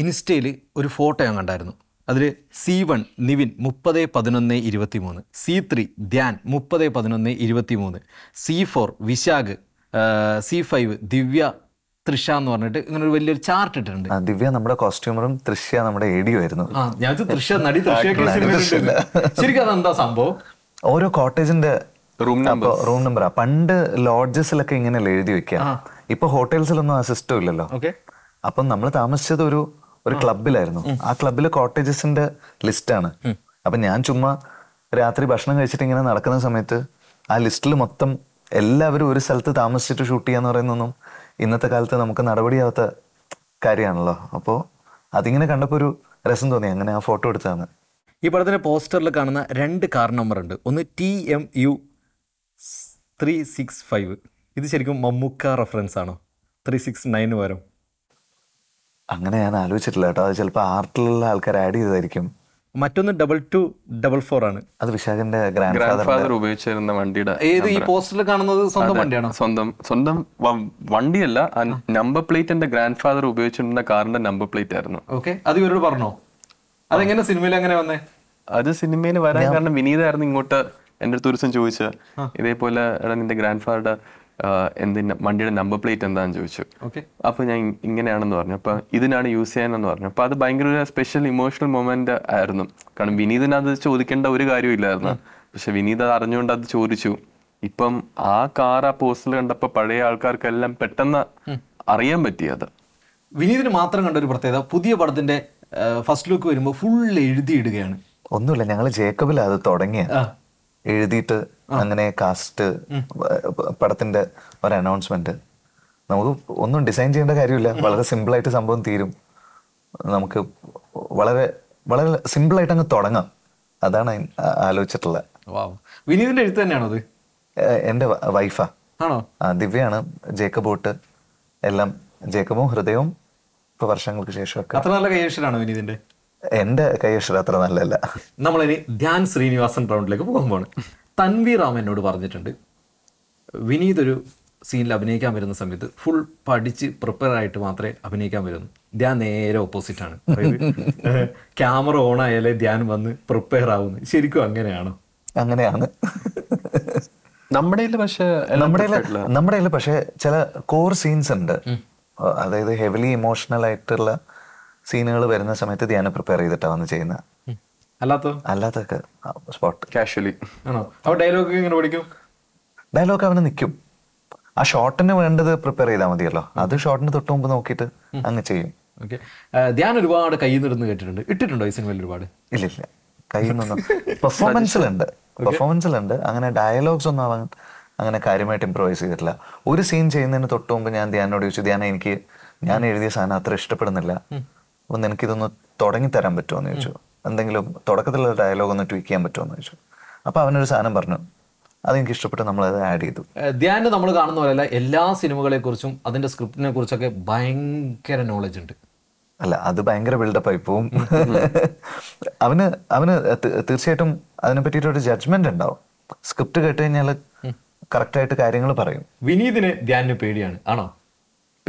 ഇൻസ്റ്റയിൽ ഒരു ഫോട്ടോ ഞാൻ കണ്ടായിരുന്നു അതിൽ സി വൺ നിവിൻ മുപ്പത് പതിനൊന്ന് ഇരുപത്തി മൂന്ന് സി ത്രീ ധ്യാൻ മുപ്പത് പതിനൊന്ന് ഇരുപത്തി മൂന്ന് C four Vishakh C five Divya Trisha എന്ന് പറഞ്ഞിട്ട് ഇങ്ങനെ ഒരു വലിയൊരു ചാർട്ട് ഇട്ടിട്ടുണ്ട് ദിവ്യ നമ്മുടെ കോസ്റ്റ്യൂമറും തൃശ്യ നമ്മുടെ ഏടിയോ ആയിരുന്നു ഞാൻ തൃശ്യ നടി ശരിക്കും അതെന്താ സംഭവം ഓരോ കോട്ടേജിന്റെ റൂം നമ്പർ റൂം നമ്പറാ പണ്ട് ലോഡ്ജസിലൊക്കെ ഇങ്ങനെ എഴുതി വെക്കാം ഇപ്പൊ ഹോട്ടൽസിലൊന്നും ആ സിസ്റ്റം ഇല്ലല്ലോ അപ്പം നമ്മൾ താമസിച്ചത് ഒരു ഒരു ക്ലബിലായിരുന്നു ആ ക്ലബിൽ കോട്ടേജസിന്റെ ലിസ്റ്റാണ് അപ്പൊ ഞാൻ ചുമ്മാ രാത്രി ഭക്ഷണം കഴിച്ചിട്ട് ഇങ്ങനെ നടക്കുന്ന സമയത്ത് ആ ലിസ്റ്റിൽ മൊത്തം എല്ലാവരും ഒരു സ്ഥലത്ത് താമസിച്ചിട്ട് ഷൂട്ട് ചെയ്യാന്ന് പറയുന്നൊന്നും ഇന്നത്തെ കാലത്ത് നമുക്ക് നടപടിയാവാത്ത കാര്യമാണല്ലോ അപ്പോൾ അതിങ്ങനെ കണ്ടപ്പോൾ ഒരു രസം തോന്നി അങ്ങനെ ആ ഫോട്ടോ എടുത്തതാണ് ഈ പടത്തിൻ്റെ പോസ്റ്ററിൽ കാണുന്ന രണ്ട് കാർ നമ്പർ ഉണ്ട് ഒന്ന് T M U three six five ഇത് ശരിക്കും മമ്മൂക്ക റെഫറൻസ് ആണോ ത്രീ സിക്സ് നയൻ വരും അങ്ങനെ ഞാൻ ആലോചിച്ചിട്ടില്ല കേട്ടോ അത് ചിലപ്പോൾ ആർട്ടിലുള്ള ആൾക്കാർ ആഡ് ചെയ്തതായിരിക്കും മറ്റൊന്ന് ഡബിൾ ടു ഡബിൾ ഫോർ ആണ് അത് വിശാഖന്റെ ഗ്രാൻഡ് ഫാദർ ഉപയോഗിച്ചിരുന്ന വണ്ടിയുടെ ഏത് ഈ പോസ്റ്ററിൽ കാണുന്നത് സ്വന്തം വണ്ടിയാണ് സ്വന്തം സ്വന്തം വണ്ടിയല്ല നമ്പർ പ്ലേറ്റ് എന്റെ ഗ്രാൻഡ് ഫാദർ ഉപയോഗിച്ചിരുന്ന കാറിന്റെ നമ്പർ പ്ലേറ്റ് ആയിരുന്നു ഓക്കെ അത് ഇവരോട് പറഞ്ഞോ അതെങ്ങനെ സിനിമയിൽ അങ്ങനെ വന്നേ അത് സിനിമയിൽ വരാൻ കാരണം വിനീതായിരുന്നു ഇങ്ങോട്ട് എന്റെ അടുത്ത് ഒരു ദിവസം ചോദിച്ചത് ഇതേപോലെ നിന്റെ ഗ്രാൻഡ് ഫാദറുടെ എന്തിന് വണ്ടിയുടെ നമ്പർ പ്ലേറ്റ് എന്താണെന്ന് ചോദിച്ചു അപ്പോൾ ഞാൻ ഇങ്ങനെയാണെന്ന് പറഞ്ഞു അപ്പോൾ ഇതിനാണ് യൂസ് ചെയ്യാനെന്ന് പറഞ്ഞു അപ്പോൾ അത് ഭയങ്കര ഒരു സ്പെഷ്യൽ ഇമോഷണൽ മൊമെന്റ് ആയിരുന്നു കാരണം വിനീതിന് അത് ചോദിക്കേണ്ട ഒരു കാര്യമില്ലായിരുന്നു പക്ഷെ വിനീത് അറിഞ്ഞുകൊണ്ട് അത് ചോദിച്ചു ഇപ്പം ആ കാർ ആ പോസ്റ്റിൽ കണ്ടപ്പോൾ പഴയ ആൾക്കാർക്കെല്ലാം പെട്ടെന്ന് അറിയാൻ പറ്റിയത് വിനീതിന് മാത്രം കണ്ട ഒരു പ്രത്യേകത പുതിയ പടത്തിന്റെ ഫസ്റ്റ് ലുക്ക് വരുമ്പോൾ ഫുൾ എഴുതിയിടുകയാണ് ഒന്നുമില്ല ഞങ്ങൾ ജേക്കബിൽ അത് തുടങ്ങിയത് എഴുതിയിട്ട് അങ്ങനെ കാസ്റ്റ് പടത്തിന്റെ ഒരു അനൗൺസ്മെന്റ് നമുക്ക് ഒന്നും ഡിസൈൻ ചെയ്യേണ്ട കാര്യമില്ല വളരെ സിമ്പിളായിട്ട് സംഭവം തീരും നമുക്ക് വളരെ വളരെ സിമ്പിളായിട്ട് അങ്ങ് തുടങ്ങാം അതാണ് ആലോചിച്ചിട്ടുള്ളത് വിനീതിന്റെ എഴുത്ത് തന്നെയാണോ എന്റെ എൻ്റെ വൈഫാ ആണോ ദിവ്യയാണ് ജേക്കബ് ഓട്ട് എല്ലാം ജേക്കബും ഹൃദയവും ഇപ്പൊ വർഷങ്ങൾക്ക് ശേഷമൊക്കെ അത്ര നല്ല കൈവശനാണോ വിനീതിന്റെ എന്റെ കൈവശം അത്ര നല്ലല്ല നമ്മളിനി ധ്യാൻ ശ്രീനിവാസൻ റൗണ്ടിലേക്ക് പോകുമ്പോൾ തൻവി റാം എന്നോട് പറഞ്ഞിട്ടുണ്ട് വിനീത് ഒരു സീനിൽ അഭിനയിക്കാൻ വരുന്ന സമയത്ത് ഫുൾ പഠിച്ച് പ്രിപ്പയർ ആയിട്ട് മാത്രമേ അഭിനയിക്കാൻ വരുന്നു ധ്യാൻ നേരെ ഓപ്പോസിറ്റ് ആണ് ക്യാമറ ഓൺ ആയാലേ ധ്യാൻ വന്ന് പ്രിപ്പയർ ആവുന്നു ശരിക്കും അങ്ങനെയാണോ അങ്ങനെയാണ് നമ്മുടെ പക്ഷേ നമ്മുടെ പക്ഷേ ചില കോർ സീൻസ് ഉണ്ട് അതായത് ഹെവിലി ഇമോഷണൽ ആയിട്ടുള്ള സീനുകൾ വരുന്ന സമയത്ത് ധ്യാനം പ്രിപ്പയർ ചെയ്തിട്ടാണ് വന്ന് ചെയ്യുന്നത് അല്ലാത്ത അല്ലാത്തൊക്കെ സ്പോട്ട് കാഷ്വലി ആണോ ഡയലോഗ് ഇങ്ങനെ പഠിക്കും ഡയലോഗ് അവന് നിൽക്കും ആ ഷോട്ടിന് വേണ്ടത് പ്രിപ്പയർ ചെയ്താൽ മതിയല്ലോ അത് ഷോട്ടിന് തൊട്ട് മുമ്പ് നോക്കിയിട്ട് അങ്ങ് ചെയ്യും ഓക്കെ ധ്യാൻ ഒരുപാട് കയ്യിൽ നിന്ന് കേട്ടിട്ടുണ്ട് ഇട്ടിട്ടുണ്ടോ ഈ സിനിമയിൽ ഒരുപാട് ഇല്ല ഇല്ല കയ്യിൽ നിന്നും പെർഫോമൻസിലുണ്ട് പെർഫോമൻസിലുണ്ട് അങ്ങനെ ഡയലോഗ്സ് ഒന്നും അവൻ അങ്ങനെ കാര്യമായിട്ട് ഇമ്പ്രൂവൈസ് ചെയ്തിട്ടില്ല ഒരു സീൻ ചെയ്യുന്നതിന് തൊട്ട് മുമ്പ് ഞാൻ ധ്യാനോട് ചോദിച്ചു ധ്യാനം എനിക്ക് ഞാൻ എഴുതിയ സാധനം അത്ര ഇഷ്ടപ്പെടുന്നില്ല അപ്പം നിനക്കിതൊന്ന് തുടങ്ങിത്തരാൻ പറ്റുമോ എന്ന് ചോദിച്ചു എന്തെങ്കിലും തുടക്കത്തിലുള്ള ഡയലോഗ് ഒന്ന് ട്വീറ്റ് ചെയ്യാൻ പറ്റുമോ എന്ന് ചോദിച്ചു അപ്പോൾ അവനൊരു സാധനം പറഞ്ഞു അതെനിക്ക് ഇഷ്ടപ്പെട്ട് നമ്മൾ അത് ആഡ് ചെയ്തു ധ്യാൻ്റെ നമ്മൾ കാണുന്ന പോലെയല്ല എല്ലാ സിനിമകളെ കുറിച്ചും അതിൻ്റെ സ്ക്രിപ്റ്റിനെ കുറിച്ചൊക്കെ ഭയങ്കര നോളജ് ഉണ്ട് അല്ല അത് ഭയങ്കര ആയി പോവും അവന് അവന് തീർച്ചയായിട്ടും അതിനെ പറ്റിയിട്ടൊരു ജഡ്ജ്മെന്റ് ഉണ്ടാവും സ്ക്രിപ്റ്റ് കേട്ട് കഴിഞ്ഞാൽ കറക്റ്റായിട്ട് കാര്യങ്ങൾ പറയും വിനീതിന് ധ്യാനിന് പേടിയാണ് ആണോ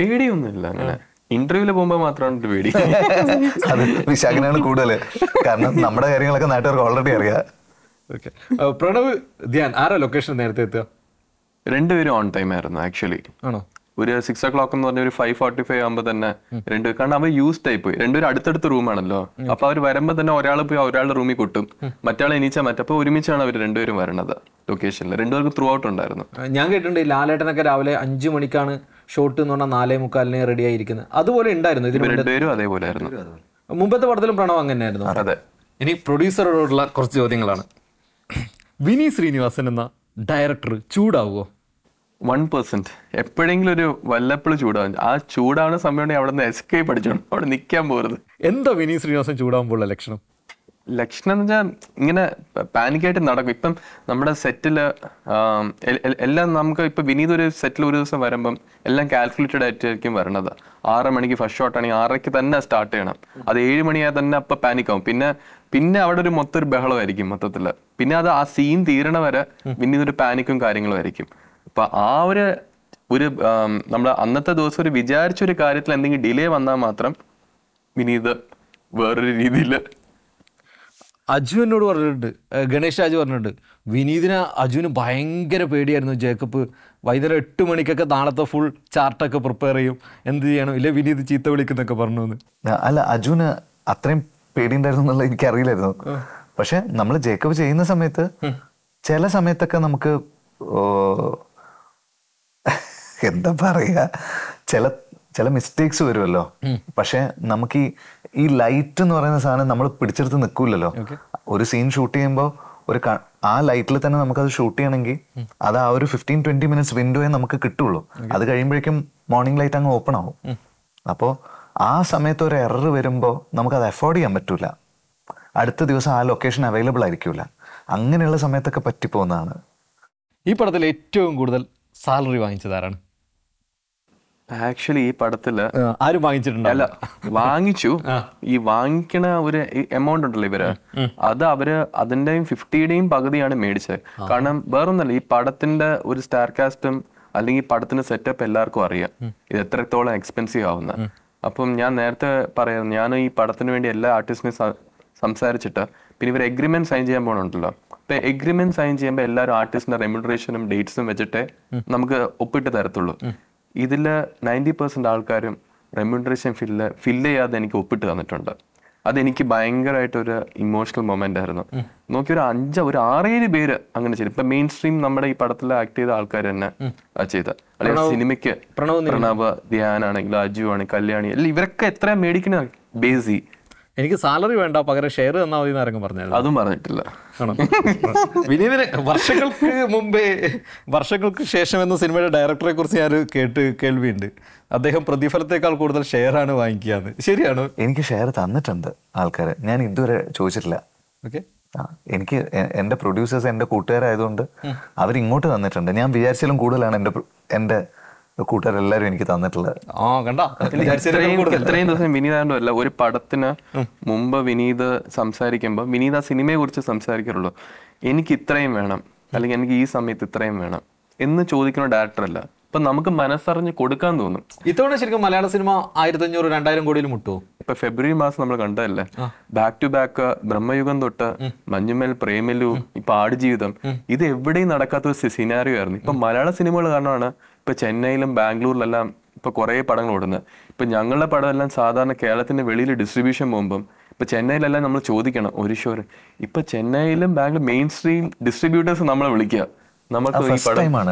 പേടിയൊന്നുമില്ല അങ്ങനെ ഇന്റർവ്യൂല് പോകുമ്പോ മാത്രമാണ് ഒരു പേടി [LAUGHS] അത് വിശാഖനാണ് കൂടുതല് കാരണം നമ്മുടെ കാര്യങ്ങളൊക്കെ നാട്ടുകാർക്ക് ഓൾറെഡി അറിയാം uh, പ്രണവ് ധ്യാൻ ആരാ ലൊക്കേഷൻ നേരത്തെ എത്തുക രണ്ടുപേരും ഓൺ ടൈം ആയിരുന്നു ആക്ച്വലി ആണോ ഒരു സിക്സ് ഓ ക്ലോക്ക് എന്ന് പറഞ്ഞ ഒരു ഫൈവ് ഫോർട്ടി ഫൈവ് ആകുമ്പോൾ തന്നെ രണ്ട് കാരണം അവർ യൂസ് ടൈപ്പ് പോയി രണ്ടുപേരും അടുത്തടുത്ത റൂമാണല്ലോ അപ്പൊ അവർ വരുമ്പോൾ തന്നെ ഒരാൾ പോയി ഒരാളുടെ റൂമിൽ കൊട്ടും മറ്റാൾ എണീച്ചാൽ മറ്റപ്പോൾ ഒരുമിച്ചാണ് അവർ രണ്ടുപേരും വരണത് ലൊക്കേഷനിൽ രണ്ടുപേർക്ക് ത്രൂ ഔട്ട് ഉണ്ടായിരുന്നു ഞാൻ കേട്ടിട്ടുണ്ട് ലാലേട്ടനൊക്കെ രാവിലെ അഞ്ചു മണിക്കാണ് ഷോട്ട് എന്ന് പറഞ്ഞാൽ നാലേ മുക്കാലിന് റെഡി ആയിരിക്കുന്നത് അതുപോലെ ഉണ്ടായിരുന്നു ഇതിന് മുമ്പത്തെ പടത്തിലും പ്രണവ് അങ്ങനെ അതെ ഇനി പ്രൊഡ്യൂസറോടുള്ള കുറച്ച് ചോദ്യങ്ങളാണ് വിനി ശ്രീനിവാസൻ എന്ന ഡയറക്ടർ ചൂടാവുമോ വൺ പെർസെന്റ് എപ്പോഴെങ്കിലും ഒരു വല്ലപ്പോഴും ചൂടാവും ആ ചൂടാവുന്ന സമയം അവിടെ നിന്ന് എസ്കേപ്പ് അടിച്ചോണം അവിടെ നിൽക്കാൻ പോകരുത് എന്താ വിനീത് ശ്രീനിവാസൻ ചൂടാവുമ്പോൾ ലക്ഷണം ലക്ഷണം എന്ന് വെച്ചാൽ ഇങ്ങനെ പാനിക്കായിട്ട് നടക്കും ഇപ്പം നമ്മുടെ സെറ്റിൽ എല്ലാം നമുക്ക് ഇപ്പം വിനീത് ഒരു സെറ്റിൽ ഒരു ദിവസം വരുമ്പം എല്ലാം കാൽക്കുലേറ്റഡ് ആയിട്ടായിരിക്കും വരണത് ആറ് മണിക്ക് ഫസ്റ്റ് ഷോട്ട് ആറരയ്ക്ക് തന്നെ സ്റ്റാർട്ട് ചെയ്യണം അത് ഏഴ് മണിയായി തന്നെ അപ്പം പാനിക്കാവും പിന്നെ പിന്നെ അവിടെ ഒരു മൊത്തൊരു ബഹളമായിരിക്കും മൊത്തത്തിൽ പിന്നെ അത് ആ സീൻ തീരണ വരെ വിനീത് ഒരു പാനിക്കും കാര്യങ്ങളും ആയിരിക്കും അപ്പം ആ ഒരു ഒരു നമ്മൾ അന്നത്തെ ദിവസം ഒരു ഒരു കാര്യത്തിൽ എന്തെങ്കിലും ഡിലേ വന്നാൽ മാത്രം വിനീത് വേറൊരു രീതിയിൽ അജു എന്നോട് പറഞ്ഞിട്ടുണ്ട് ഗണേഷ് രാജു പറഞ്ഞിട്ടുണ്ട് വിനീതിന് അജുവിന് ഭയങ്കര പേടിയായിരുന്നു ജേക്കബ് വൈകുന്നേരം എട്ട് മണിക്കൊക്കെ നാളത്തെ ഫുൾ ചാർട്ടൊക്കെ പ്രിപ്പയർ ചെയ്യും എന്ത് ചെയ്യണം ഇല്ല വിനീത് ചീത്ത വിളിക്കുന്നൊക്കെ പറഞ്ഞു അല്ല അജുവിന് അത്രയും പേടി ഉണ്ടായിരുന്നു എന്നുള്ളത് എനിക്കറിയില്ലായിരുന്നു പക്ഷെ നമ്മൾ ജേക്കബ് ചെയ്യുന്ന സമയത്ത് ചില സമയത്തൊക്കെ നമുക്ക് എന്താ പറയുക ചില ചില മിസ്റ്റേക്സ് വരുമല്ലോ പക്ഷെ നമുക്ക് ഈ ഈ ലൈറ്റ് എന്ന് പറയുന്ന സാധനം നമ്മൾ പിടിച്ചെടുത്ത് നിൽക്കില്ലല്ലോ ഒരു സീൻ ഷൂട്ട് ചെയ്യുമ്പോൾ ഒരു ആ ലൈറ്റിൽ തന്നെ നമുക്കത് ഷൂട്ട് ചെയ്യണമെങ്കിൽ അത് ആ ഒരു ഫിഫ്റ്റീൻ ട്വന്റി മിനിറ്റ്സ് വിൻഡോയെ നമുക്ക് കിട്ടുള്ളൂ അത് കഴിയുമ്പോഴേക്കും മോർണിംഗ് ലൈറ്റ് അങ്ങ് ഓപ്പൺ ആവും അപ്പോൾ ആ സമയത്ത് ഒരു എറർ വരുമ്പോൾ നമുക്കത് അഫോർഡ് ചെയ്യാൻ പറ്റില്ല അടുത്ത ദിവസം ആ ലൊക്കേഷൻ അവൈലബിൾ ആയിരിക്കില്ല അങ്ങനെയുള്ള സമയത്തൊക്കെ പറ്റിപ്പോകുന്നതാണ് ഈ പടത്തിൽ ഏറ്റവും കൂടുതൽ സാലറി വാങ്ങിച്ചതാരാണ് ആക്ച്വലി ഈ പടത്തില് ആരും വാങ്ങിച്ചിട്ടുണ്ട് അല്ല വാങ്ങിച്ചു ഈ വാങ്ങിക്കണ ഒരു എമൗണ്ട് ഉണ്ടല്ലോ ഇവര് അത് അവര് അതിന്റെയും ഫിഫ്റ്റിയുടെയും പകുതിയാണ് മേടിച്ചത് കാരണം വേറൊന്നല്ല ഈ പടത്തിന്റെ ഒരു സ്റ്റാർ കാസ്റ്റും അല്ലെങ്കിൽ പടത്തിന്റെ സെറ്റപ്പ് എല്ലാവർക്കും അറിയാം ഇത് എത്രത്തോളം എക്സ്പെൻസീവ് ആവുന്ന അപ്പം ഞാൻ നേരത്തെ പറയാം ഞാൻ ഈ പടത്തിന് വേണ്ടി എല്ലാ ആർട്ടിസ്റ്റിനും സംസാരിച്ചിട്ട് പിന്നെ ഇവർ എഗ്രിമെന്റ് സൈൻ ചെയ്യാൻ പോകണുണ്ടല്ലോ അപ്പൊ എഗ്രിമെന്റ് സൈൻ ചെയ്യുമ്പോൾ എല്ലാവരും ആർട്ടിസ്റ്റിന്റെ റെമ്യൂണറേഷനും ഡേറ്റ്സും വെച്ചിട്ടേ നമുക്ക് ഒപ്പിട്ട് തരത്തുള്ളൂ ഇതിൽ നയൻറ്റി പെർസെൻ്റ് ആൾക്കാരും റെമ്യൂണറേഷൻ ഫില്ല് ഫില്ല് ചെയ്യാതെ എനിക്ക് ഒപ്പിട്ട് തന്നിട്ടുണ്ട് അതെനിക്ക് ഭയങ്കരമായിട്ടൊരു ഇമോഷണൽ മൊമെൻ്റ് ആയിരുന്നു നോക്കി ഒരു അഞ്ച് ഒരു ആറേഴ് പേര് അങ്ങനെ ചെയ്തു ഇപ്പം മെയിൻ സ്ട്രീം നമ്മുടെ ഈ പടത്തിൽ ആക്ട് ചെയ്ത ആൾക്കാർ തന്നെ ചെയ്ത അല്ലെങ്കിൽ സിനിമയ്ക്ക് പ്രണവ് ധ്യാനാണെങ്കിലും അജു ആണ് കല്യാണി അല്ല ഇവരൊക്കെ എത്ര മേടിക്കുന്നത് ബേസി എനിക്ക് സാലറി വേണ്ട പകരം ഷെയർ തന്നാൽ മതി എന്നാരും പറഞ്ഞു അതും പറഞ്ഞിട്ടില്ല വിനീതിന് വർഷങ്ങൾക്ക് മുമ്പേ വർഷങ്ങൾക്ക് ശേഷം എന്ന സിനിമയുടെ ഡയറക്ടറെ കുറിച്ച് ഞാൻ കേട്ട് കേൾവിയുണ്ട് അദ്ദേഹം പ്രതിഫലത്തേക്കാൾ കൂടുതൽ ഷെയർ ആണ് വാങ്ങിക്കുകയെന്ന് ശരിയാണോ എനിക്ക് ഷെയർ തന്നിട്ടുണ്ട് ആൾക്കാരെ ഞാൻ ഇതുവരെ ചോദിച്ചിട്ടില്ല ഓക്കെ എനിക്ക് എൻ്റെ പ്രൊഡ്യൂസേഴ്സ് എൻ്റെ കൂട്ടുകാരായതുകൊണ്ട് അവരിങ്ങോട്ട് തന്നിട്ടുണ്ട് ഞാൻ വിചാരിച്ചാലും കൂടുതലാണ് എൻ്റെ എൻ്റെ കൂട്ടുകാരെല്ലാരും എനിക്ക് തന്നിട്ടുള്ളത് ആ ഒരു പടത്തിന് മുമ്പ് വിനീത് സംസാരിക്കുമ്പോൾ വിനീത് ആ സിനിമയെ കുറിച്ച് സംസാരിക്കുള്ളൂ എനിക്ക് ഇത്രയും വേണം അല്ലെങ്കിൽ എനിക്ക് ഈ സമയത്ത് ഇത്രയും വേണം എന്ന് ചോദിക്കുന്ന ഡയറക്ടർ അല്ല ഇപ്പൊ നമുക്ക് മനസ്സറിഞ്ഞ് കൊടുക്കാൻ തോന്നും ഇത്തവണ ശരിക്കും മലയാള സിനിമ ആയിരത്തി അഞ്ഞൂറ് രണ്ടായിരം കോടിയിൽ മുട്ടു ഇപ്പൊ ഫെബ്രുവരി മാസം നമ്മൾ കണ്ടതല്ലേ ബാക്ക് ടു ബാക്ക് ബ്രഹ്മയുഗം തൊട്ട് മഞ്ഞുമേൽ പ്രേമലു ഇപ്പൊ ആടുജീവിതം ഇത് എവിടെയും നടക്കാത്ത ഒരു സിനാരിയോ ആയിരുന്നു ഇപ്പൊ മലയാള സിനിമകൾ കാരണമാണ് ഇപ്പോൾ ചെന്നൈയിലും ബാംഗ്ലൂരിലെല്ലാം ഇപ്പോൾ കുറേ പടങ്ങൾ ഓടുന്നത് ഇപ്പോൾ ഞങ്ങളുടെ പടമെല്ലാം സാധാരണ കേരളത്തിൻ്റെ വെളിയിൽ ഡിസ്ട്രിബ്യൂഷൻ പോകുമ്പം ഇപ്പോൾ ചെന്നൈയിലെല്ലാം നമ്മൾ ചോദിക്കണം ഒരു ഷോർ ഇപ്പോൾ ചെന്നൈയിലും ബാംഗ്ലൂർ മെയിൻ സ്ട്രീം ഡിസ്ട്രിബ്യൂട്ടേഴ്സ് നമ്മളെ വിളിക്കുക നമുക്ക്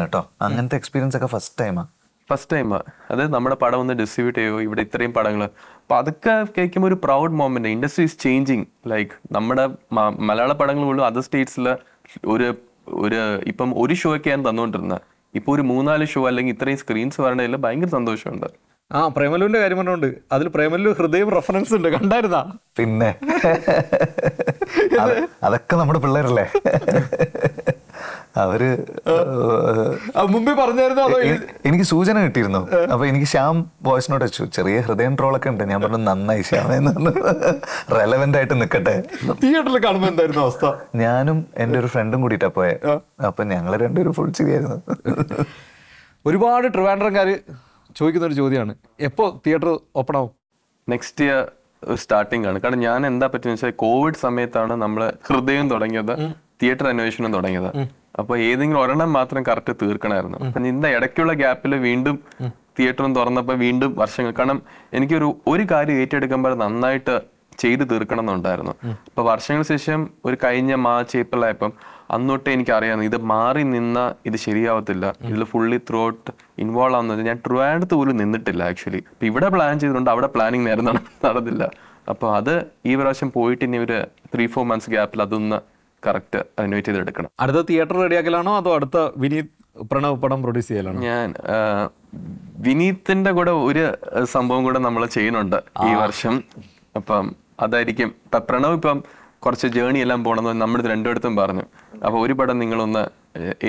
കേട്ടോ അങ്ങനത്തെ എക്സ്പീരിയൻസ് ഒക്കെ ഫസ്റ്റ് ടൈമാണ് ഫസ്റ്റ് ടൈം അതായത് നമ്മുടെ പടം ഒന്ന് ഡിസ്ട്രിബ്യൂട്ട് ചെയ്യുമോ ഇവിടെ ഇത്രയും പടങ്ങൾ അപ്പം അതൊക്കെ കേൾക്കുമ്പോൾ ഒരു proud moment industry is changing like നമ്മുടെ മലയാള പടങ്ങൾ പോലും അതർ സ്റ്റേറ്റ്സിൽ ഒരു ഒരു ഇപ്പം ഒരു ഷോയ്ക്ക് ഞാൻ തന്നുകൊണ്ടിരുന്നത് ഇപ്പോൾ ഒരു മൂന്നാല് ഷോ അല്ലെങ്കിൽ ഇത്രയും സ്ക്രീൻസ് വരണതിൽ ഭയങ്കര സന്തോഷമുണ്ട് ആ പ്രേമലുവിന്റെ കാര്യം പറഞ്ഞുണ്ട് അതിൽ പ്രേമലു ഹൃദയം റെഫറൻസ് ഉണ്ട് കണ്ടായിരുന്നാ പിന്നെ [LAUGHS] അതൊക്കെ നമ്മുടെ പിള്ളേരല്ലേ അവര് മുമ്പേ പറഞ്ഞായിരുന്നു എനിക്ക് സൂചന കിട്ടിയിരുന്നു അപ്പൊ എനിക്ക് ശ്യാം വോയിസ് നോട്ട് വെച്ചു ചെറിയ ഹൃദയം ട്രോളൊക്കെ ഉണ്ട് ഞാൻ പറഞ്ഞു നന്നായി ശ്യാം എന്ന് പറഞ്ഞു റെലവെന്റ് ആയിട്ട് നിൽക്കട്ടെ തിയേറ്ററിൽ കാണുമ്പോൾ എന്തായിരുന്നു അവസ്ഥ ഞാനും എൻ്റെ ഒരു ഫ്രണ്ടും കൂടിയിട്ടാ പോയെ അപ്പൊ ഞങ്ങൾ രണ്ടുപേരും ഫുൾ ചിരിയായിരുന്നു ഒരുപാട് ട്രിവാൻഡ്രംകാർ ചോദിക്കുന്ന ഒരു ചോദ്യമാണ് എപ്പോ തിയേറ്റർ ഓപ്പൺ ആവും നെക്സ്റ്റ് ഇയർ സ്റ്റാർട്ടിംഗ് ആണ് കാരണം ഞാൻ എന്താ പറ്റുന്ന വെച്ചാൽ കോവിഡ് സമയത്താണ് നമ്മൾ ഹൃദയം തുടങ്ങിയത് തിയേറ്റർ അന്വേഷണം തുടങ്ങിയത് അപ്പൊ ഏതെങ്കിലും ഒരെണ്ണം മാത്രം കറക്റ്റ് തീർക്കണമായിരുന്നു അപ്പൊ ഇന്ന ഇടയ്ക്കുള്ള ഗ്യാപ്പിൽ വീണ്ടും തിയേറ്ററും തുറന്നപ്പോൾ വീണ്ടും വർഷങ്ങൾ കാരണം എനിക്കൊരു ഒരു കാര്യം ഏറ്റെടുക്കുമ്പോൾ നന്നായിട്ട് ചെയ്തു തീർക്കണം എന്നുണ്ടായിരുന്നു അപ്പൊ വർഷങ്ങൾ ശേഷം ഒരു കഴിഞ്ഞ മാർച്ച് ഏപ്രിൽ ആയപ്പം അന്നൊട്ടേ അറിയാം ഇത് മാറി നിന്ന ഇത് ശരിയാവത്തില്ല ഇതിൽ ഫുള്ളി ത്രൂ ഔട്ട് ഇൻവോൾവ് ആവുന്നത് ഞാൻ ആൻഡ് പോലും നിന്നിട്ടില്ല ആക്ച്വലി ഇപ്പം ഇവിടെ പ്ലാൻ ചെയ്തിട്ടുണ്ട് അവിടെ പ്ലാനിങ് നേരം നടന്നില്ല അപ്പൊ അത് ഈ പ്രാവശ്യം പോയിട്ട് ഇനി ഒരു ത്രീ ഫോർ മന്ത്സ് ഗ്യാപ്പിൽ അതൊന്ന് കറക്റ്റ് അനുവേറ്റ് ചെയ്തെടുക്കണം അടുത്ത തിയേറ്റർ റെഡിയാക്കലാണോ അതോ അടുത്ത വിനീത് പ്രണവ് പടം പ്രൊഡ്യൂസ് ചെയ്യലാണോ ഞാൻ വിനീത്തിന്റെ കൂടെ ഒരു സംഭവം കൂടെ നമ്മൾ ചെയ്യുന്നുണ്ട് ഈ വർഷം അപ്പം അതായിരിക്കും പ്രണവ് ഇപ്പം കുറച്ച് ജേണി എല്ലാം പോകണമെന്ന് നമ്മുടെ രണ്ടിടത്തും പറഞ്ഞു അപ്പോൾ ഒരു പടം നിങ്ങളൊന്ന്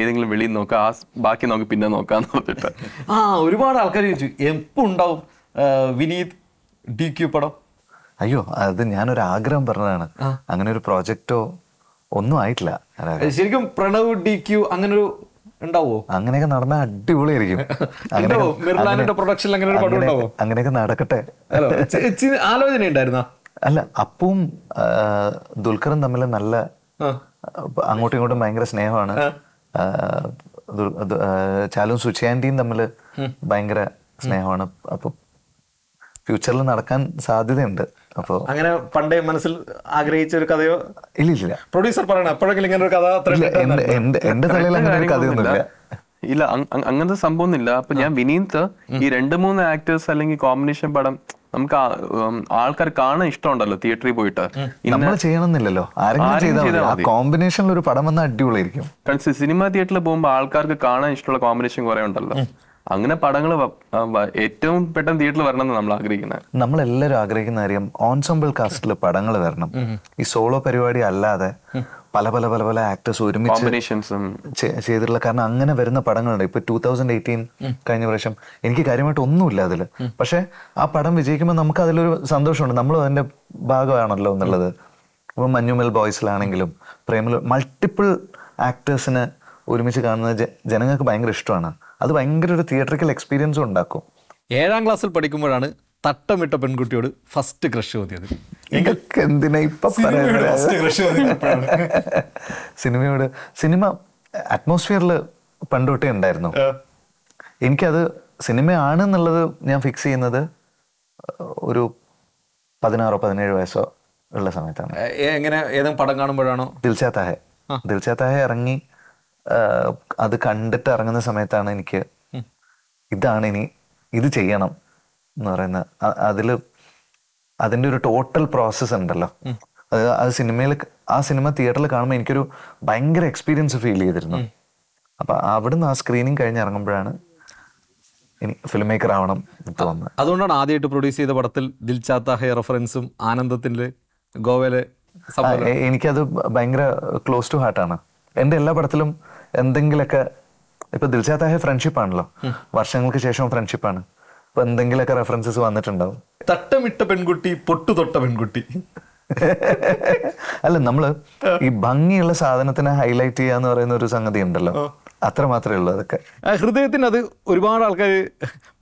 ഏതെങ്കിലും വെളിയിൽ നോക്കുക ആ ബാക്കി നമുക്ക് പിന്നെ നോക്കാന്ന് പറഞ്ഞിട്ട് ആ ഒരുപാട് ആൾക്കാർ ചോദിച്ചു എപ്പോ ഉണ്ടാവും വിനീത് ഡി ക്യൂ പടം അയ്യോ അത് ഞാനൊരു ആഗ്രഹം പറഞ്ഞതാണ് അങ്ങനെ ഒരു പ്രോജക്റ്റോ ഒന്നും ആയിട്ടില്ല ശരിക്കും പ്രണവ് ഡി ക്യു അങ്ങനെ ഒരു ഉണ്ടാവോ അങ്ങനെയൊക്കെ നടന്ന അടിപൊളിയായിരിക്കും പ്രൊഡക്ഷനിൽ [LAUGHS] അങ്ങനെ ഒരു അങ്ങനെയൊക്കെ നടക്കട്ടെ ആലോചന ഉണ്ടായിരുന്ന അല്ല അപ്പവും ദുൽഖറും തമ്മിൽ നല്ല അങ്ങോട്ടും ഇങ്ങോട്ടും ഭയങ്കര സ്നേഹമാണ് ചാലും സുചാന്തിയും തമ്മിൽ ഭയങ്കര സ്നേഹമാണ് അപ്പൊ ഫ്യൂച്ചറിൽ നടക്കാൻ സാധ്യതയുണ്ട് അപ്പോ അങ്ങനെ പണ്ടേ മനസ്സിൽ ആഗ്രഹിച്ച ഒരു കഥയോ ഇല്ല ഇല്ല പ്രൊഡ്യൂസർ പറയണം എപ്പോഴെങ്കിലും ഇങ്ങനെ ഒരു കഥ എന്റെ തലയിൽ അങ്ങനെ ഒരു കഥയൊന്നുമില്ല ഇല്ല അങ്ങനത്തെ സംഭവം ഇല്ല അപ്പൊ ഞാൻ വിനീത് ഈ രണ്ട് മൂന്ന് ആക്ടേഴ്സ് അല്ലെങ്കിൽ കോമ്പിനേഷൻ പടം നമുക്ക് ആൾക്കാർ കാണാൻ ഇഷ്ടമുണ്ടല്ലോ തിയേറ്ററിൽ പോയിട്ട് നമ്മൾ ചെയ്യണമെന്നില്ലല്ലോ കോമ്പിനേഷനിൽ ഒരു പടം വന്നാൽ അടിപൊളിയായിരിക്കും സിനിമ തിയേറ്ററിൽ പോകുമ്പോൾ ആൾക്കാർക്ക് കാണാൻ ഇഷ്ടമുള്ള കോമ്പിനേഷൻ കുറെ ഉണ്ടല്ലോ അങ്ങനെ പടങ്ങൾ ഏറ്റവും പെട്ടെന്ന് തിയേറ്ററിൽ വരണം എന്ന് നമ്മൾ ആഗ്രഹിക്കുന്നത് എല്ലാവരും ആഗ്രഹിക്കുന്ന കാര്യം ഓൺസംബിൾ കാസ്റ്റിൽ പടങ്ങൾ വരണം ഈ സോളോ പരിപാടി അല്ലാതെ പല പല പല പല ആക്ടേഴ്സ് ഒരുമിച്ച് ചെയ്തിട്ടുള്ള കാരണം അങ്ങനെ വരുന്ന പടങ്ങളുണ്ട് ഇപ്പൊ ടൂ തൗസൻഡ് എയ്റ്റീൻ കഴിഞ്ഞ പ്രാവശ്യം എനിക്ക് കാര്യമായിട്ട് ഒന്നുമില്ല അതിൽ പക്ഷെ ആ പടം വിജയിക്കുമ്പോൾ നമുക്ക് അതിലൊരു സന്തോഷമുണ്ട് നമ്മൾ അതിന്റെ ഭാഗമാണല്ലോ എന്നുള്ളത് ഇപ്പൊ മഞ്ഞുമൽ ബോയ്സിലാണെങ്കിലും പ്രേമിൽ മൾട്ടിപ്പിൾ ആക്ടേഴ്സിന് ഒരുമിച്ച് കാണുന്നത് ജനങ്ങൾക്ക് ഭയങ്കര ഇഷ്ടമാണ് അത് ഭയങ്കര ഒരു തിയേറ്ററിക്കൽ എക്സ്പീരിയൻസും ഉണ്ടാക്കും ഏഴാം ക്ലാസ്സിൽ പഠിക്കുമ്പോഴാണ് തട്ടമിട്ട പെൺകുട്ടിയോട് ഫസ്റ്റ് ക്രഷ് ഓതിയത് നിങ്ങൾക്ക് എന്തിനാ ഇപ്പൊ സിനിമയോട് [LAUGHS] സിനിമ അറ്റ്മോസ്ഫിയറിൽ പണ്ടോട്ടേ ഉണ്ടായിരുന്നു എനിക്കത് സിനിമയാണ് എന്നുള്ളത് ഞാൻ ഫിക്സ് ചെയ്യുന്നത് ഒരു പതിനാറോ പതിനേഴ് വയസ്സോ ഉള്ള സമയത്താണ് എങ്ങനെ ഏതെങ്കിലും പടം കാണുമ്പോഴാണോ ദിൽചാത്താഹെ ദിൽചാത്താഹെ ഇറങ്ങി അത് കണ്ടിട്ട് ഇറങ്ങുന്ന സമയത്താണ് എനിക്ക് ഇതാണ് ഇനി ഇത് ചെയ്യണം എന്ന് പറയുന്ന അതിൽ അതിൻ്റെ ഒരു ടോട്ടൽ പ്രോസസ്സ് ഉണ്ടല്ലോ അത് ആ സിനിമയിൽ ആ സിനിമ തിയേറ്ററിൽ കാണുമ്പോൾ എനിക്കൊരു ഭയങ്കര എക്സ്പീരിയൻസ് ഫീൽ ചെയ്തിരുന്നു അപ്പം അവിടുന്ന് ആ സ്ക്രീനിങ് കഴിഞ്ഞ് ഇറങ്ങുമ്പോഴാണ് ഇനി ഫിലിം മേക്കർ ആവണം തോന്നുന്നത് അതുകൊണ്ടാണ് ആദ്യമായിട്ട് പ്രൊഡ്യൂസ് ചെയ്ത പടത്തിൽ ദിൽചാത്താഹെ റെഫറൻസും ആനന്ദത്തിൻ്റെ ഗോവയിലെ എനിക്കത് ഭയങ്കര ക്ലോസ് ടു ഹാർട്ടാണ് എന്റെ എല്ലാ പടത്തിലും എന്തെങ്കിലുമൊക്കെ ഇപ്പൊ ദിൽജാത്തായ ഫ്രണ്ട്ഷിപ്പ് ആണല്ലോ വർഷങ്ങൾക്ക് ശേഷം ആണ് അപ്പൊ എന്തെങ്കിലുമൊക്കെ റെഫറൻസസ് വന്നിട്ടുണ്ടാവും തട്ടമിട്ട പെൺകുട്ടി പൊട്ടു തൊട്ട പെൺകുട്ടി അല്ല നമ്മള് ഈ ഭംഗിയുള്ള സാധനത്തിനെ ഹൈലൈറ്റ് ചെയ്യാന്ന് പറയുന്ന ഒരു സംഗതി ഉണ്ടല്ലോ അത്ര മാത്രമേ ഉള്ളൂ അതൊക്കെ ഹൃദയത്തിന് അത് ഒരുപാട് ആൾക്കാർ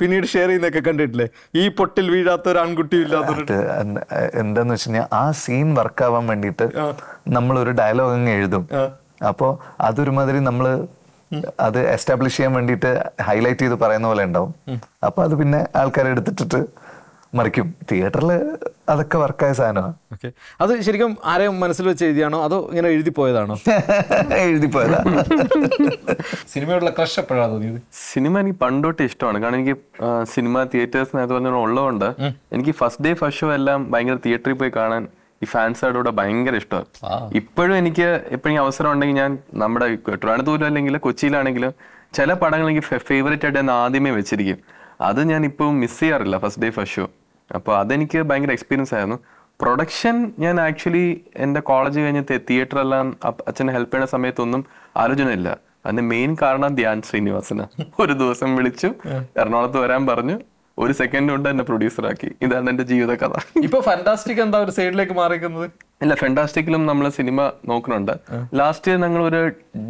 പിന്നീട് ഷെയർ ചെയ്യുന്നൊക്കെ കണ്ടിട്ടില്ലേ ഈ പൊട്ടിൽ വീഴാത്ത ഒരു ആൺകുട്ടി ഇല്ലാത്ത എന്താന്ന് വെച്ച് കഴിഞ്ഞാൽ ആ സീൻ വർക്കാവാൻ വേണ്ടിയിട്ട് നമ്മൾ ഒരു ഡയലോഗ് അങ്ങ് എഴുതും അപ്പോൾ അതൊരുമാതിരി നമ്മൾ അത് എസ്റ്റാബ്ലിഷ് ചെയ്യാൻ വേണ്ടിയിട്ട് ഹൈലൈറ്റ് ചെയ്ത് പറയുന്ന പോലെ ഉണ്ടാവും അപ്പോൾ അത് പിന്നെ ആൾക്കാരെ എടുത്തിട്ടിട്ട് മറിക്കും തിയേറ്ററിൽ അതൊക്കെ വർക്കായ സാധനമാണ് ഓക്കെ അത് ശരിക്കും ആരെയും മനസ്സിൽ വെച്ച് എഴുതിയാണോ അതോ ഇങ്ങനെ എഴുതി പോയതാണോ [LAUGHS] എഴുതി പോയതാ സിനിമയോടുള്ള ക്രഷ് എപ്പോഴാണ് തോന്നിയത് സിനിമ എനിക്ക് പണ്ടോട്ട് ഇഷ്ടമാണ് കാരണം എനിക്ക് സിനിമ തിയേറ്റേഴ്സിനകത്ത് പറഞ്ഞ ഉള്ളതുകൊണ്ട് എനിക്ക് ഫസ്റ്റ് ഡേ ഫസ്റ്റ് ഷോ എല്ലാം ഭയങ്കര തിയേറ്ററിൽ പോയി കാണാൻ ഈ ഫാൻസോട് കൂടെ ഭയങ്കര ഇഷ്ടമാണ് ഇപ്പോഴും എനിക്ക് എപ്പോഴും അവസരം ഉണ്ടെങ്കിൽ ഞാൻ നമ്മുടെ ട്രിവാൻഡ്രത്തൂരിൽ അല്ലെങ്കിൽ കൊച്ചിയിലാണെങ്കിലും ചില പടങ്ങൾ എനിക്ക് ഫേവറേറ്റ് ആയിട്ട് ഞാൻ ആദ്യമേ വെച്ചിരിക്കും അത് ഞാൻ ഇപ്പോൾ മിസ് ചെയ്യാറില്ല ഫസ്റ്റ് ഡേ ഫസ്റ്റ് ഷോ അപ്പോൾ അതെനിക്ക് ഭയങ്കര എക്സ്പീരിയൻസ് ആയിരുന്നു പ്രൊഡക്ഷൻ ഞാൻ ആക്ച്വലി എൻ്റെ കോളേജ് തിയേറ്റർ തിയേറ്ററെല്ലാം അച്ഛനെ ഹെൽപ്പ് ചെയ്യുന്ന സമയത്തൊന്നും ആലോചനയില്ല അതിന്റെ മെയിൻ കാരണം ധ്യാൻ ശ്രീനിവാസന് ഒരു ദിവസം വിളിച്ചു എറണാകുളത്ത് വരാൻ പറഞ്ഞു ഒരു സെക്കൻഡ് കൊണ്ട് എന്നെ പ്രൊഡ്യൂസർ ആക്കി ഇതാണ് എന്റെ ജീവിത കഥ ഇപ്പൊ ഫാന്റാസ്റ്റിക് എന്താ ഒരു സൈഡിലേക്ക് മാറിക്കുന്നത് ഇല്ല ഫാന്റാസ്റ്റിക്കിലും നമ്മൾ സിനിമ നോക്കുന്നുണ്ട് ലാസ്റ്റ് ഇയർ ഞങ്ങൾ ഒരു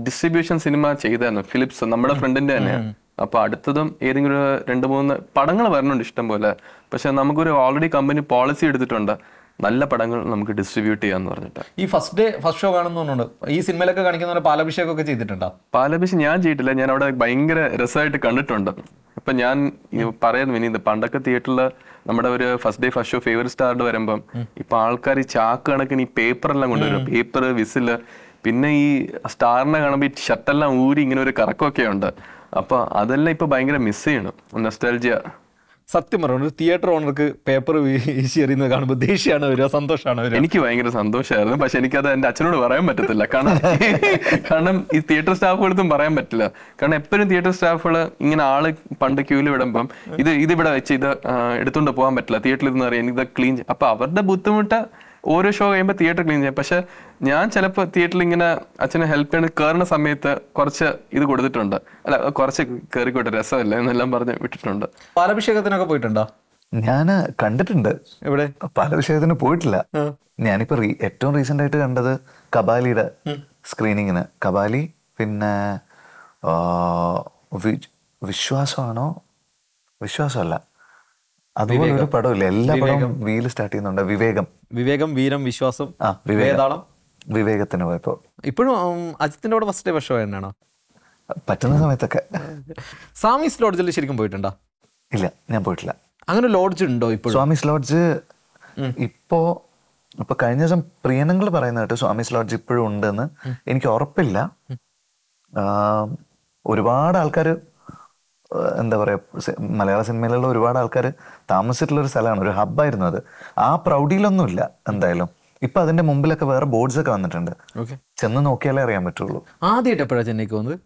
ഡിസ്ട്രിബ്യൂഷൻ സിനിമ ചെയ്തായിരുന്നു ഫിലിപ്സ് നമ്മുടെ ഫ്രണ്ടിന്റെ തന്നെയാണ് അപ്പൊ അടുത്തതും ഏതെങ്കിലും രണ്ട് മൂന്ന് പടങ്ങൾ വരണുണ്ട് ഇഷ്ടം പോലെ പക്ഷെ നമുക്കൊരു ഓൾറെഡി കമ്പനി പോളിസി എടുത്തിട്ടുണ്ട് നല്ല പടങ്ങൾ നമുക്ക് ഡിസ്ട്രിബ്യൂട്ട് ചെയ്യാന്ന് പറഞ്ഞിട്ട് ഈ ഫസ്റ്റ് ഡേ ഫസ്റ്റ് ഷോ കാണുന്നുണ്ട് ഈ സിനിമയിലൊക്കെ കാണിക്കുന്ന പാലഭിഷേകം ഒക്കെ ചെയ്തിട്ടുണ്ടോ പാലഭിഷേകം ഞാൻ ചെയ്തിട്ടില്ല ഞാൻ അവിടെ ഭയങ്കര രസമായിട്ട് കണ്ടിട്ടുണ്ട് ഇപ്പൊ ഞാൻ പറയുന്നു വിനീത് പണ്ടൊക്കെ തിയേറ്ററിൽ നമ്മുടെ ഒരു first day first show favourite സ്റ്റാറിൽ വരുമ്പം ഇപ്പൊ ആൾക്കാർ ഈ ചാക്ക് കണക്കിന് ഈ എല്ലാം കൊണ്ടുവരും പേപ്പർ വിസില് പിന്നെ ഈ സ്റ്റാറിനെ കാണുമ്പോൾ ഈ ഷർട്ടെല്ലാം ഊരി ഇങ്ങനെ ഒരു കറക്കമൊക്കെ ഉണ്ട് അപ്പൊ അതെല്ലാം ഇപ്പൊ ഭയങ്കര മിസ് ചെയ്യണം നെസ്റ്റൽജിയ സത്യം പറഞ്ഞു ഒരു തിയേറ്റർ ഓണർക്ക് പേപ്പർ വീശി എറിയുന്നത് കാണുമ്പോൾ ദേഷ്യമാണ് വരിക സന്തോഷമാണ് വരിക എനിക്ക് ഭയങ്കര സന്തോഷമായിരുന്നു പക്ഷെ എനിക്കത് എൻ്റെ അച്ഛനോട് പറയാൻ പറ്റത്തില്ല കാരണം [LAUGHS] കാരണം ഈ തിയേറ്റർ സ്റ്റാഫുകളടുത്തും പറയാൻ പറ്റില്ല കാരണം എപ്പോഴും തിയേറ്റർ സ്റ്റാഫുകൾ ഇങ്ങനെ ആള് പണ്ട് ക്യൂവിൽ വിടുമ്പം ഇത് ഇതിവിടെ വെച്ച് ഇത് എടുത്തുകൊണ്ട് പോകാൻ പറ്റില്ല തിയേറ്ററിൽ ഇരുന്ന് അറിയാൻ ഇത് ക്ലീൻ അപ്പൊ അവരുടെ ബുദ്ധിമുട്ട് ഓരോ ഷോ കഴിയുമ്പോൾ തിയേറ്റർ ക്ലീൻ ചെയ്യാം പക്ഷെ ഞാൻ ചിലപ്പോൾ തിയേറ്ററിൽ ഇങ്ങനെ അച്ഛനെ ഹെൽപ്പ് ചെയ്യണ കയറുന്ന സമയത്ത് കുറച്ച് ഇത് കൊടുത്തിട്ടുണ്ട് അല്ല കുറച്ച് കയറിക്കോട്ടെ രസമല്ല എന്നെല്ലാം പറഞ്ഞ് വിട്ടിട്ടുണ്ട് പാലഭിഷേകത്തിനൊക്കെ പോയിട്ടുണ്ടോ ഞാൻ കണ്ടിട്ടുണ്ട് ഇവിടെ പാലഭിഷേകത്തിന് പോയിട്ടില്ല ഞാനിപ്പോ ഏറ്റവും റീസെന്റ് ആയിട്ട് കണ്ടത് കബാലിയുടെ സ്ക്രീനിങ്ങിന് കബാലി പിന്നെ വിശ്വാസമാണോ വിശ്വാസമല്ല അതുപോലെ ഒരു ഇല്ല എല്ലാ പടവും വീല് സ്റ്റാർട്ട് ചെയ്യുന്നുണ്ട് വിവേകം വിവേകം വീരം വിശ്വാസം ആ വിവേകം വിവേകത്തിന് പോയപ്പോൾ ഇപ്പോഴും അജിത്തിന്റെ കൂടെ ഫസ്റ്റ് ഡേ പക്ഷോ തന്നെയാണോ പറ്റുന്ന സമയത്തൊക്കെ സ്വാമിസ് ലോഡ്ജിൽ ശരിക്കും പോയിട്ടുണ്ടോ ഇല്ല ഞാൻ പോയിട്ടില്ല അങ്ങനെ ലോഡ്ജ് ഉണ്ടോ ഇപ്പോൾ സ്വാമിസ് ലോഡ്ജ് ഇപ്പോ ഇപ്പൊ കഴിഞ്ഞ ദിവസം പ്രിയനങ്ങൾ പറയുന്ന സ്വാമി സ്വാമിസ് ലോഡ്ജ് ഇപ്പോഴും ഉണ്ടെന്ന് എനിക്ക് ഉറപ്പില്ല ഒരുപാട് ആൾക്കാർ എന്താ പറയുക മലയാള സിനിമയിലുള്ള ഒരുപാട് ആൾക്കാർ താമസിച്ചിട്ടുള്ള ഒരു സ്ഥലമാണ് ഒരു ഹബ്ബായിരുന്നു അത് ആ പ്രൗഢിയിലൊന്നുമില്ല എന്തായാലും ഇപ്പൊ അതിന്റെ മുമ്പിലൊക്കെ വേറെ ബോർഡ്സ് ഒക്കെ വന്നിട്ടുണ്ട് ചെന്ന് നോക്കിയാലേ അറിയാൻ പറ്റുള്ളൂ ആദ്യമായിട്ട് എപ്പോഴാണ് ചെന്നൈക്ക് വന്നത്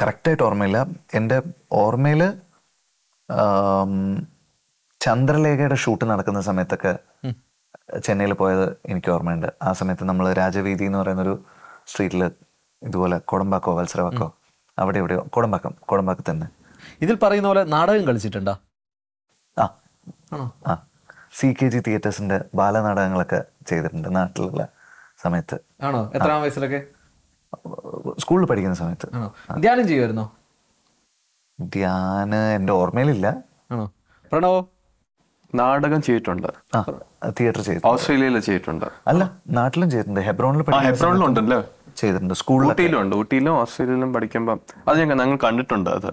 കറക്റ്റായിട്ട് ഓർമ്മയില്ല എൻ്റെ ഓർമ്മയില് ചന്ദ്രലേഖയുടെ ഷൂട്ട് നടക്കുന്ന സമയത്തൊക്കെ ചെന്നൈയിൽ പോയത് എനിക്ക് ഓർമ്മയുണ്ട് ആ സമയത്ത് നമ്മൾ രാജവീതി എന്ന് പറയുന്ന ഒരു ഇതുപോലെ കോടമ്പാക്കോ വത്സരവാക്കോ അവിടെ എവിടെയോ കോടമ്പാക്കം കോടമ്പാക്കത്ത് ഇതിൽ പറയുന്ന പോലെ നാടകം കളിച്ചിട്ടുണ്ടോ ആ സി കെ ജി തിയേറ്റേഴ്സിന്റെ ബാലനാടകങ്ങളൊക്കെ ചെയ്തിട്ടുണ്ട് നാട്ടിലുള്ള സമയത്ത് ആണോ എത്ര വയസ്സിലൊക്കെ സ്കൂളിൽ പഠിക്കുന്ന സമയത്ത് ധ്യാനം ചെയ്യുമായിരുന്നോ ധ്യാന എന്റെ ഓർമ്മയിലില്ല പ്രണവോ നാടകം ചെയ്തിട്ടുണ്ട് തിയേറ്റർ ചെയ്തു ഓസ്ട്രേലിയയിൽ ചെയ്തിട്ടുണ്ട് അല്ല നാട്ടിലും ചെയ്തിട്ടുണ്ട് ഹെബ്രോണിൽ ഹെബ്രോണിലും ഉണ്ടല്ലേ ചെയ്തിട്ടുണ്ട് സ്കൂളിൽ ഊട്ടിയിലും ഉണ്ട് ഊട്ടിയിലും ഓസ്ട്രേലിയയിലും പഠിക്കുമ്പോൾ അത് ഞങ്ങൾ ഞങ്ങൾ കണ്ടിട്ടുണ്ട് അത്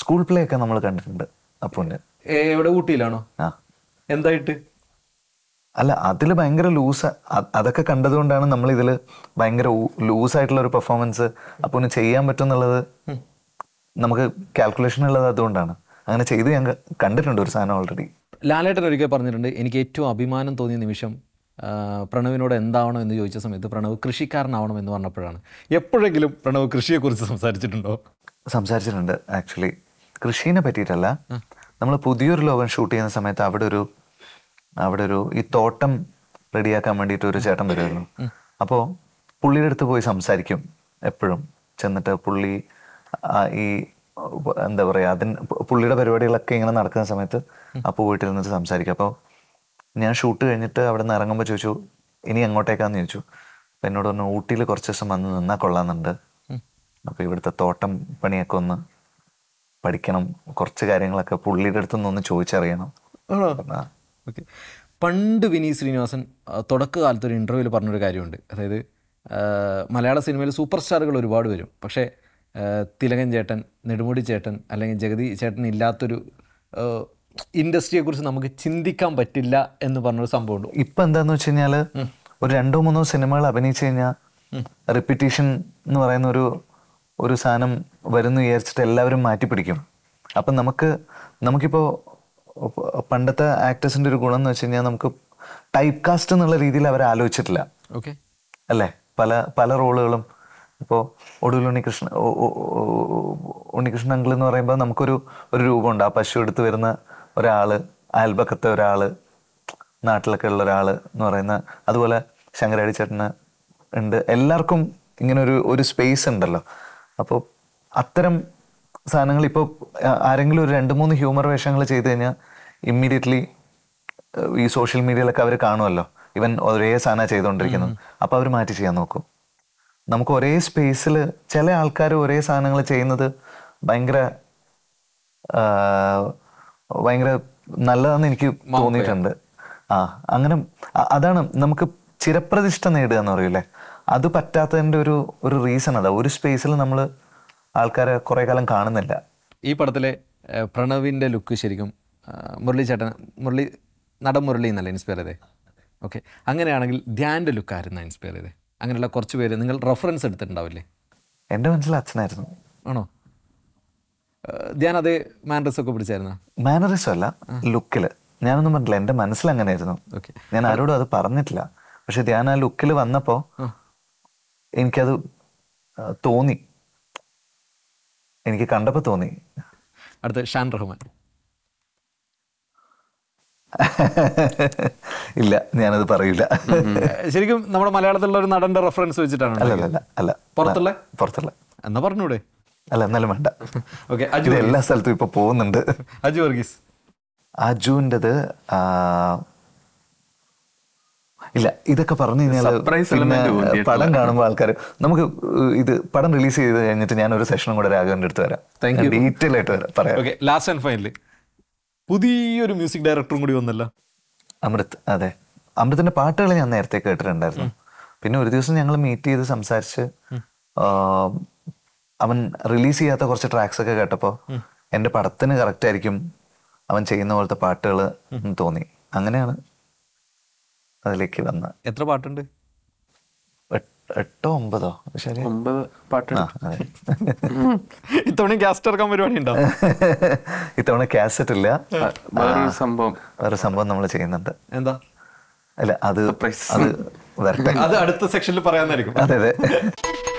സ്കൂൾ പ്ലേ ഒക്കെ നമ്മൾ കണ്ടിട്ടുണ്ട് അപ്പുവിന്റെ എവിടെ ഊട്ടിയിലാണോ എന്തായിട്ട് അല്ല അതിൽ ഭയങ്കര ലൂസ് അതൊക്കെ കണ്ടതുകൊണ്ടാണ് നമ്മൾ ഇതിൽ ഭയങ്കര ലൂസായിട്ടുള്ള ഒരു പെർഫോമൻസ് അപ്പൊ ഒന്ന് ചെയ്യാൻ പറ്റും എന്നുള്ളത് നമുക്ക് കാൽക്കുലേഷൻ ഉള്ളത് അതുകൊണ്ടാണ് അങ്ങനെ ചെയ്ത് ഞാൻ കണ്ടിട്ടുണ്ട് ഒരു സാധനം ഓൾറെഡി ലാലേട്ടൻ ഒരിക്കൽ പറഞ്ഞിട്ടുണ്ട് എനിക്ക് ഏറ്റവും അഭിമാനം തോന്നിയ നിമിഷം പ്രണവിനോട് എന്താവണം എന്ന് ചോദിച്ച സമയത്ത് പ്രണവ് കൃഷിക്കാരനാവണം എന്ന് പറഞ്ഞപ്പോഴാണ് എപ്പോഴെങ്കിലും പ്രണവ് കൃഷിയെക്കുറിച്ച് സംസാരിച്ചിട്ടുണ്ടോ സംസാരിച്ചിട്ടുണ്ട് ആക്ച്വലി കൃഷിനെ പറ്റിയിട്ടല്ല നമ്മൾ പുതിയൊരു ലോകം ഷൂട്ട് ചെയ്യുന്ന സമയത്ത് അവിടെ ഒരു അവിടെ ഒരു ഈ തോട്ടം റെഡിയാക്കാൻ വേണ്ടിയിട്ട് ഒരു ചേട്ടൻ വരുമായിരുന്നു അപ്പോൾ പുള്ളിയുടെ അടുത്ത് പോയി സംസാരിക്കും എപ്പോഴും ചെന്നിട്ട് പുള്ളി ഈ എന്താ പറയുക അതിന് പുള്ളിയുടെ പരിപാടികളൊക്കെ ഇങ്ങനെ നടക്കുന്ന സമയത്ത് അപ്പോൾ വീട്ടിൽ സംസാരിക്കും അപ്പോൾ ഞാൻ ഷൂട്ട് കഴിഞ്ഞിട്ട് അവിടെ നിന്ന് ഇറങ്ങുമ്പോൾ ചോദിച്ചു ഇനി എങ്ങോട്ടേക്കാന്ന് ചോദിച്ചു അപ്പം എന്നോട് പറഞ്ഞു ഊട്ടിയിൽ കുറച്ച് ദിവസം വന്ന് നിന്നാൽ കൊള്ളാന്നുണ്ട് അപ്പോൾ ഇവിടുത്തെ തോട്ടം പണിയൊക്കെ ഒന്ന് പഠിക്കണം കുറച്ച് കാര്യങ്ങളൊക്കെ പുള്ളിയുടെ അടുത്തു നിന്ന് ചോദിച്ചറിയണം ഓക്കെ പണ്ട് വിനീത് ശ്രീനിവാസൻ തുടക്കകാലത്ത് ഒരു ഇൻ്റർവ്യൂവിൽ പറഞ്ഞൊരു കാര്യമുണ്ട് അതായത് മലയാള സിനിമയിൽ സൂപ്പർ സ്റ്റാറുകൾ ഒരുപാട് വരും പക്ഷേ തിലകൻ ചേട്ടൻ നെടുമുടി ചേട്ടൻ അല്ലെങ്കിൽ ജഗതി ചേട്ടൻ ഇല്ലാത്തൊരു ഇൻഡസ്ട്രിയെക്കുറിച്ച് നമുക്ക് ചിന്തിക്കാൻ പറ്റില്ല എന്ന് പറഞ്ഞൊരു സംഭവമുണ്ട് ഇപ്പം എന്താന്ന് വെച്ച് കഴിഞ്ഞാൽ ഒരു രണ്ടോ മൂന്നോ സിനിമകൾ അഭിനയിച്ചു കഴിഞ്ഞാൽ റിപ്പിറ്റീഷൻ എന്ന് പറയുന്ന ഒരു ഒരു സാധനം വരുന്നു വിചാരിച്ചിട്ട് എല്ലാവരും മാറ്റി പിടിക്കും അപ്പം നമുക്ക് നമുക്കിപ്പോൾ പണ്ടത്തെ ആക്ടേഴ്സിൻ്റെ ഒരു ഗുണം എന്ന് വെച്ച് കഴിഞ്ഞാൽ നമുക്ക് ടൈപ്പ് കാസ്റ്റ് എന്നുള്ള രീതിയിൽ അവർ ആലോചിച്ചിട്ടില്ല ഓക്കെ അല്ലേ പല പല റോളുകളും ഇപ്പോൾ ഒടുവിൽ ഉണ്ണികൃഷ്ണ ഉണ്ണികൃഷ്ണൻ അങ്കിൾ എന്ന് പറയുമ്പോൾ നമുക്കൊരു ഒരു രൂപമുണ്ട് ആ പശു എടുത്ത് വരുന്ന ഒരാൾ അയൽപക്കത്തെ ഒരാൾ നാട്ടിലൊക്കെ ഉള്ള ഒരാൾ എന്ന് പറയുന്ന അതുപോലെ ശങ്കരാടി ചേട്ടന് ഉണ്ട് എല്ലാവർക്കും ഇങ്ങനെ ഒരു ഒരു സ്പേസ് ഉണ്ടല്ലോ അപ്പോൾ അത്തരം സാധനങ്ങൾ ഇപ്പോൾ ആരെങ്കിലും ഒരു രണ്ട് മൂന്ന് ഹ്യൂമർ വേഷങ്ങൾ ചെയ്തു കഴിഞ്ഞാൽ ഇമ്മീഡിയറ്റ്ലി ഈ സോഷ്യൽ മീഡിയയിലൊക്കെ അവർ കാണുമല്ലോ ഇവൻ ഒരേ സാധനം ചെയ്തുകൊണ്ടിരിക്കുന്നത് അപ്പോൾ അവർ മാറ്റി ചെയ്യാൻ നോക്കും നമുക്ക് ഒരേ സ്പേസിൽ ചില ആൾക്കാർ ഒരേ സാധനങ്ങൾ ചെയ്യുന്നത് ഭയങ്കര ഭയങ്കര നല്ലതെന്ന് എനിക്ക് തോന്നിയിട്ടുണ്ട് ആ അങ്ങനെ അതാണ് നമുക്ക് ചിരപ്രതിഷ്ഠ നേടുക എന്ന് പറയൂലേ അത് പറ്റാത്തതിൻ്റെ ഒരു ഒരു റീസൺ അതാ ഒരു സ്പേസിൽ നമ്മൾ ആൾക്കാരെ കുറേ കാലം കാണുന്നില്ല ഈ പടത്തിലെ പ്രണവിൻ്റെ ലുക്ക് ശരിക്കും മുരളി ചേട്ടൻ മുരളി നടൻ മുരളി എന്നല്ല ഇൻസ്പയർ ചെയ്തേ ഓക്കെ അങ്ങനെയാണെങ്കിൽ ധ്യാൻ്റെ ലുക്കായിരുന്നു ഇൻസ്പയർ ചെയ്തേ അങ്ങനെയുള്ള കുറച്ച് പേര് നിങ്ങൾ റെഫറൻസ് എടുത്തിട്ടുണ്ടാവില്ലേ എൻ്റെ മനസ്സിൽ അച്ഛനായിരുന്നു ആണോ ധ്യാൻ അതേ മാനറിസ് ഒക്കെ പിടിച്ചായിരുന്നു മാനറിസ് അല്ല ലുക്കിൽ ഞാനൊന്നും പറഞ്ഞില്ല എൻ്റെ മനസ്സിൽ ഓക്കെ ഞാൻ ആരോടും അത് പറഞ്ഞിട്ടില്ല പക്ഷെ ധ്യാൻ ആ ലുക്കിൽ വന്നപ്പോൾ എനിക്കത് തോന്നി എനിക്ക് കണ്ടപ്പോൾ തോന്നി അടുത്ത ഷാൻ റഹ്മാൻ ഇല്ല ഞാനത് പറയില്ല ശരിക്കും നമ്മുടെ മലയാളത്തിലുള്ള ഒരു നടന്റെ റെഫറൻസ് വെച്ചിട്ടാണ് അല്ല അല്ല പുറത്തുള്ള പുറത്തുള്ള എന്നാ പറഞ്ഞൂടെ അല്ല എന്നാലും വേണ്ട ഓക്കെ അജു എല്ലാ സ്ഥലത്തും ഇപ്പൊ പോകുന്നുണ്ട് അജു വർഗീസ് അജുവിൻ്റെത് ഇല്ല ഇതൊക്കെ പറഞ്ഞു കഴിഞ്ഞാൽ പടം കാണുമ്പോൾ ആൾക്കാർ നമുക്ക് ഇത് പടം റിലീസ് ചെയ്ത് കഴിഞ്ഞിട്ട് ഞാൻ ഒരു സെഷനും കൂടെ രാഘവന്റെ അടുത്ത് വരാം താങ്ക് യു ഡീറ്റെയിൽ ആയിട്ട് വരാം പറയാം ഓക്കെ ലാസ്റ്റ് ആൻഡ് ഫൈനലി പുതിയൊരു മ്യൂസിക് ഡയറക്ടറും കൂടി വന്നല്ലോ അമൃത് അതെ അമൃതിന്റെ പാട്ടുകൾ ഞാൻ നേരത്തെ കേട്ടിട്ടുണ്ടായിരുന്നു പിന്നെ ഒരു ദിവസം ഞങ്ങൾ മീറ്റ് ചെയ്ത് സംസാരിച്ച് അവൻ റിലീസ് ചെയ്യാത്ത കുറച്ച് ട്രാക്സ് ഒക്കെ കേട്ടപ്പോൾ എൻ്റെ പടത്തിന് കറക്റ്റ് ആയിരിക്കും അവൻ ചെയ്യുന്ന പോലത്തെ പാട്ടുകൾ തോന്നി അങ്ങനെയാണ് അതിലേക്ക് വന്ന് എത്ര പാട്ടുണ്ട് എട്ടോ ഒമ്പതോ ഒമ്പത് പാട്ട് [LAUGHS] ഇത്തവണ കാസറ്റ് ഇറക്കാൻ പരിപാടി ഉണ്ടോ [LAUGHS] ഇത്തവണ കാസറ്റ് ഇല്ല സംഭവം വേറെ സംഭവം നമ്മൾ ചെയ്യുന്നുണ്ട് എന്താ അല്ല അത് അത് വരട്ടെ അത് അടുത്ത സെക്ഷനിൽ പറയാമെന്നായിരിക്കും അതെ അതെ [LAUGHS]